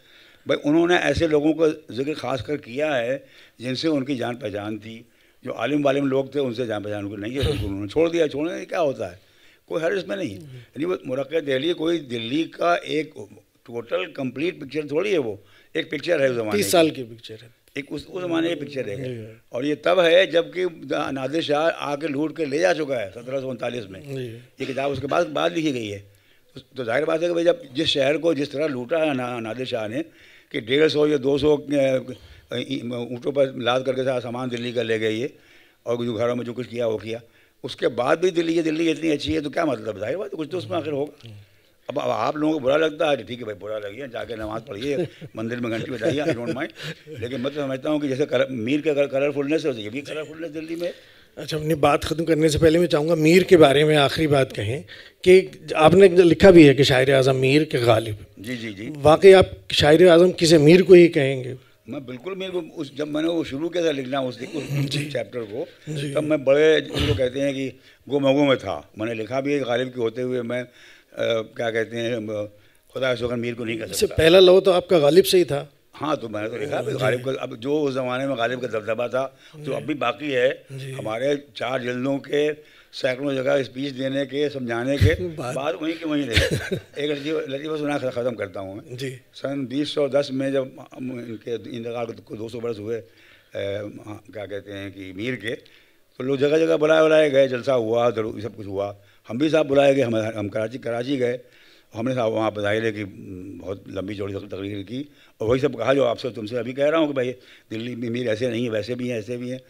भाई उन्होंने ऐसे लोगों का जिक्र खास कर किया है जिनसे उनकी जान पहचान थी जो आलिम वालिम लोग थे उनसे जान पहचान उनको नहीं है उन्होंने छोड़ दिया छोड़ने क्या होता है कोई हर इसमें नहीं यानी वो मरक़ दिल्ली कोई दिल्ली का एक टोटल कंप्लीट पिक्चर थोड़ी है वो एक पिक्चर है उस जमाने तीस साल की पिक्चर है एक उस उस जमाने की पिक्चर है और ये तब है जबकि नादिर शाह आके लूट के ले जा चुका है सत्रह सौ उनतालीस में ये किताब उसके बाद बाद लिखी गई है तो जाहिर बात है कि भाई जब जिस शहर को जिस तरह लूटा है ना नादिर शाह ने कि डेढ़ सौ या दो सौ ऊँटों पर लाद करके सारा सामान दिल्ली का ले गई है और जो घरों में जो कुछ किया वो किया उसके बाद भी दिल्ली ये दिल्ली इतनी अच्छी है तो क्या मतलब जाहिर बात कुछ तो उसमें आखिर होगा अब अब आप लोगों को बुरा लगता है कि तो ठीक है भाई बुरा लगिए जाके नमाज़ पढ़िए मंदिर में घंटी बजाइए आई डोंट माइंड लेकिन मैं तो समझता हूँ कि जैसे कलर मीर का कलरफुलनेस है तो ये भी कलरफुलनेस दिल्ली में अच्छा अपनी बात ख़त्म करने से पहले मैं चाहूँगा मीर के बारे में आखिरी बात कहें कि आपने लिखा भी है कि शायर आज़म मीर के गालिब जी जी जी वाकई आप शायर आज़म किसे मीर को ही कहेंगे मैं बिल्कुल मेरे को उस जब मैंने वो शुरू किया था लिखना उस, उस चैप्टर को तब मैं बड़े उनको कहते हैं कि मगो में था मैंने लिखा भी है गालिब के होते हुए मैं क्या कहते हैं खुदा शुक्र मीर को नहीं कर अच्छा, सकता पहला लव तो आपका गालिब से ही था हाँ तो मैंने तो देखा गालिब का अब जो उस ज़माने में गालिब का दबदबा था जो तो अब भी बाकी है हमारे चार जल्दों के सैकड़ों जगह स्पीच देने के समझाने के बाद वहीं के वहीं रहे एक लतीफ़ा सुना ख़त्म करता हूँ मैं बीस सौ दस में जब इनके इंतकाल को दो सौ बरस हुए हाँ, क्या कहते हैं कि मीर के तो लोग जगह जगह बुलाए बुलाए गए जलसा हुआ जरूर सब कुछ हुआ हम भी साहब बुलाए गए हम हम कराची कराची गए हमने साहब वहाँ बधाई ले है कि बहुत लंबी चौड़ी तकरीर की और वही सब कहा जो आपसे तुमसे अभी कह रहा हूँ कि भाई दिल्ली में अमीर ऐसे नहीं है वैसे भी हैं ऐसे भी हैं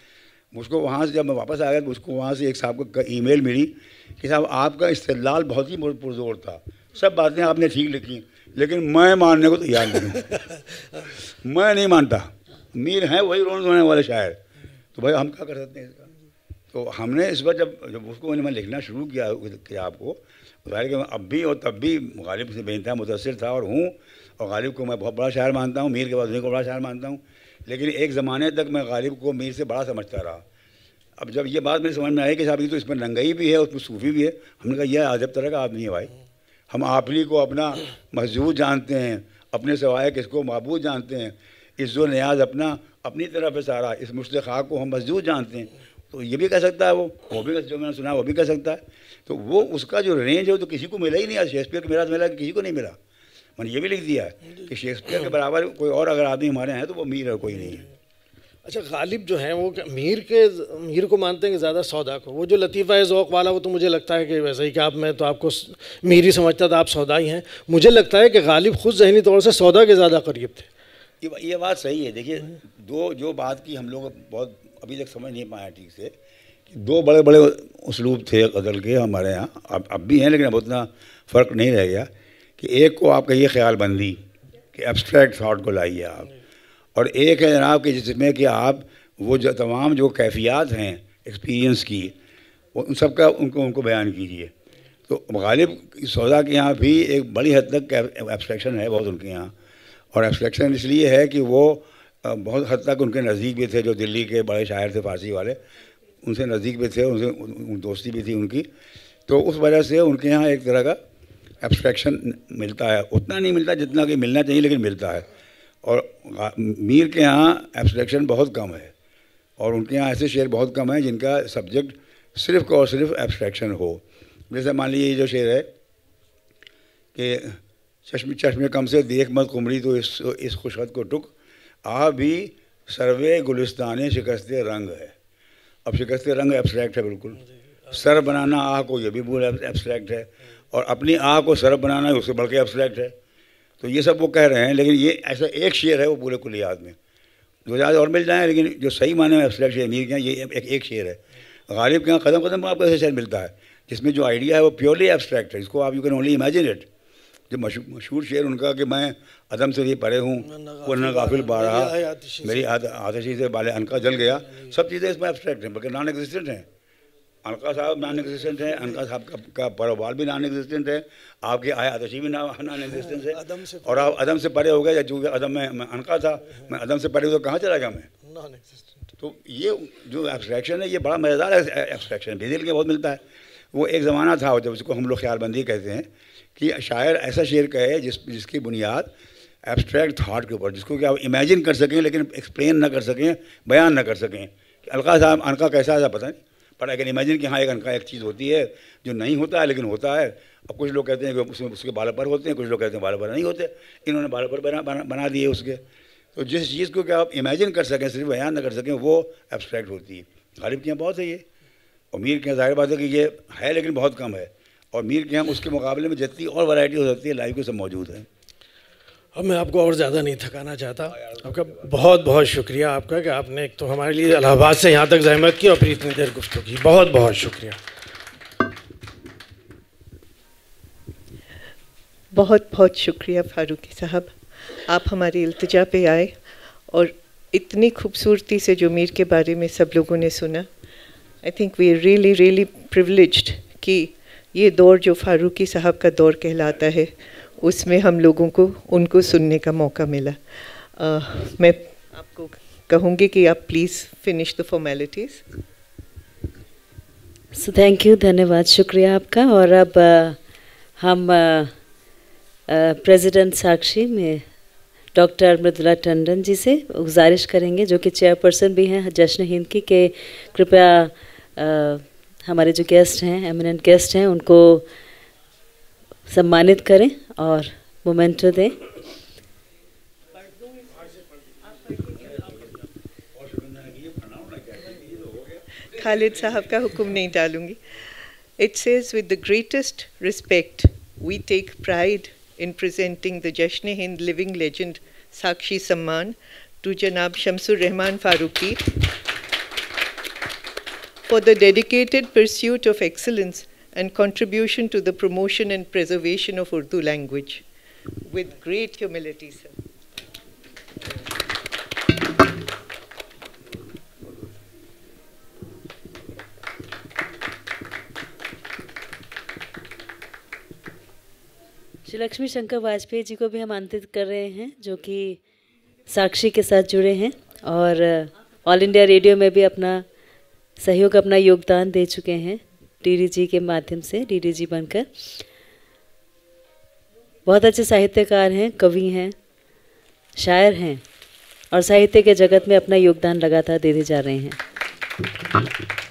मुझको वहाँ से जब मैं वापस आ गया तो उसको वहाँ से एक साहब को मेल मिली कि साहब आपका इस्तेलाल बहुत ही पुरजोर था सब बातें आपने ठीक लिखी लेकिन मैं मानने को तैयार नहीं मैं नहीं मानता मीर हैं वही रोन रोने वाले शायर तो भाई हम क्या कर सकते हैं इसका तो हमने इस बार जब जब उसको मैंने लिखना शुरू किया किताब को तो ज़ाहिर कि अब भी और तब भी गालिब से बेन था मुतासर था और हूँ और गालिब को मैं बहुत बड़ा शायर मानता हूँ मीर के बाद को बड़ा शायर मानता हूँ लेकिन एक ज़माने तक मैं गालिब को मीर से बड़ा समझता रहा अब जब ये बात मेरी समझ में आई कि साहब ये तो इसमें नंगई भी है उसमें सूफ़ी भी है हमने कहा यह अजब तरह का आदमी है भाई हम आप ही को अपना मजबूत जानते हैं अपने सवाए किसको महबूद जानते हैं इस जो न्याज अपना अपनी तरफ है सारा इस मुश्त को हम मजदूर जानते हैं तो ये भी कह सकता है वो वो भी जो मैंने सुना वो भी कह सकता है तो वो उसका जो रेंज है तो किसी को मिला ही नहीं आज शेक्सपियर के मेरा मिला किसी को नहीं मिला मैंने ये भी लिख दिया कि शेक्सपियर के बराबर कोई और अगर आदमी हमारे हैं तो वो मीर है कोई नहीं है अच्छा गालिब जो है वो मीर के मीर को मानते हैं कि ज़्यादा सौदा को वो जो लतीफ़ा है ओक वाला वो तो मुझे लगता है कि वैसे ही कि आप मैं तो आपको मीर ही समझता था आप सौदा ही हैं मुझे लगता है कि गालिब खुद जहनी तौर से सौदा के ज़्यादा करीब थे ये बात सही है देखिए हम्म। दो जो बात की हम लोग बहुत अभी तक समझ नहीं पाया ठीक से कि दो बड़े बड़े उसलूब थे गज़ल के हमारे यहाँ अब अब भी हैं लेकिन अब उतना फ़र्क नहीं रह गया कि एक को आपका ये ख्याल बंदी कि एब्स्ट्रैक्ट थाट को लाइए आप और एक है जनाब कि जिसमें कि आप वो जो तमाम जो कैफियात हैं एक्सपीरियंस की उन सब का उनको उनको बयान कीजिए तो गालिब सौदा के यहाँ भी एक बड़ी हद तक एब्सट्रैक्शन है बहुत उनके यहाँ और एब्सट्रैक्शन इसलिए है कि वो बहुत हद तक उनके नज़दीक भी थे जो दिल्ली के बड़े शायर थे फारसी वाले उनसे नज़दीक भी थे उनसे उन दोस्ती भी थी उनकी तो उस वजह से उनके यहाँ एक तरह का एब्स्ट्रैक्शन मिलता है उतना नहीं मिलता जितना कि मिलना चाहिए लेकिन मिलता है और मीर के यहाँ एब्स्ट्रैक्शन बहुत कम है और उनके यहाँ ऐसे शेर बहुत कम हैं जिनका सब्जेक्ट सिर्फ और सिर्फ एब्स्ट्रैक्शन हो जैसे मान लीजिए ये जो शेर है कि चश्मे चश्मे कम से देख मत कुमरी तो इस इस खुशहत को टुक आ भी सर्वे गुलिस्तानी शिकस्त रंग है अब शिकस्त रंग एब्स्ट्रैक्ट है बिल्कुल सर बनाना आ को ये भी भूल एब्स्ट्रैक्ट है और अपनी आ को सर बनाना उससे बढ़ के एब्स्ट्रैक्ट है तो ये सब वो कह रहे हैं लेकिन ये ऐसा एक शेर है वो पूरे याद में दो चार और मिल जाएँ लेकिन जो सही माने में एब्स्ट्रैक्ट शेर अमीर के ये एक, एक शेर है गालिब के यहाँ कदम कदम आपको ऐसे शेर मिलता है जिसमें जो आइडिया है वो प्योरली एब्स्ट्रैक्ट है इसको आप you can only imagine it जब मशहूर शेर उनका कि मैं अदम से भी पढ़े हूँ वरना गाफिल रहा मेरी आतशी से बाले अनका जल गया सब चीज़ें इसमें एब्स्ट्रैक्ट हैं बल्कि नॉन एग्जिस्टेंट हैं अनका साहब नॉन एग्जिस्टेंट हैं अनका साहब का, का परोवाल भी नॉन एग्जिस्टेंट है आपके आय आतशी भी नॉन एग्जिस्टेंट है और आप अदम से पढ़े हो गए या चूँकि अदम में मैं अनका था मैं अदम से पढ़े तो कहाँ चला गया मैं तो ये जो एब्स्ट्रैक्शन है ये बड़ा मज़ेदार एब्स्ट्रैक्शन है भेजिल के बहुत मिलता है वो एक ज़माना था जब उसको हम लोग ख्यालबंदी कहते हैं कि शायर ऐसा शेर कहे जिस जिसकी बुनियाद एब्स्ट्रैक्ट थाट के ऊपर जिसको कि आप इमेजिन कर सकें लेकिन एक्सप्लेन ना कर सकें बयान ना कर सकें अलका साहब अनका कैसा था पता नहीं पर आई कैन इमेजिन कि हाँ एक अनका एक चीज़ होती है जो नहीं होता है लेकिन होता है अब कुछ लोग कहते हैं कि उसमें उसके बाल पर होते हैं कुछ लोग कहते हैं बाल पर नहीं होते इन्होंने बाल पर बना बना, दिए उसके तो जिस चीज़ को क्या आप इमेजिन कर सकें सिर्फ बयान ना कर सकें वो एब्स्ट्रैक्ट होती है गालिब के बहुत है ये अमीर के जाहिर बात है कि ये है लेकिन बहुत कम है और मीर के यहाँ उसके मुकाबले में जितनी और वैरायटी हो सकती है लाइव के सब मौजूद है अब मैं आपको और ज़्यादा नहीं थकाना चाहता आपका बहुत बहुत शुक्रिया आपका कि आपने एक तो हमारे लिए इलाहाबाद से यहाँ तक जहमत की और फिर इतनी देर गुफ्तु की बहुत बहुत शुक्रिया बहुत बहुत शुक्रिया फारूकी साहब आप हमारी अल्तजा पे आए और इतनी खूबसूरती से जो मीर के बारे में सब लोगों ने सुना I think we are really really privileged कि ये दौर जो फारूकी साहब का दौर कहलाता है उसमें हम लोगों को उनको सुनने का मौका मिला आ, मैं आपको कहूँगी कि आप please finish the formalities so thank you धन्यवाद शुक्रिया आपका और अब आ, हम प्रेसिडेंट साक्षी में डॉक्टर मृदुला टंडन जी से गुजारिश करेंगे जो कि चेयरपर्सन भी हैं जश्न हिंद की के कृपया हमारे जो गेस्ट हैं एमिनेंट गेस्ट हैं उनको सम्मानित करें और मोमेंटो दें खालिद साहब का हुक्म नहीं डालूंगी it says with the greatest respect we take pride in presenting the Jashn Hind living legend साक्षी सम्मान टू जनाब Shamsur Rahman Farooqui for the dedicated pursuit of excellence and contribution to the promotion and preservation of Urdu language. With great humility, sir. Shri Lakshmi Shankar Vajpayee जी को भी हम आमंत्रित कर रहे हैं जो कि साक्षी के साथ जुड़े हैं और ऑल इंडिया रेडियो में भी अपना सहयोग अपना योगदान दे चुके हैं जी के माध्यम से जी बनकर बहुत अच्छे साहित्यकार हैं कवि हैं शायर हैं और साहित्य के जगत में अपना योगदान लगातार देते जा रहे हैं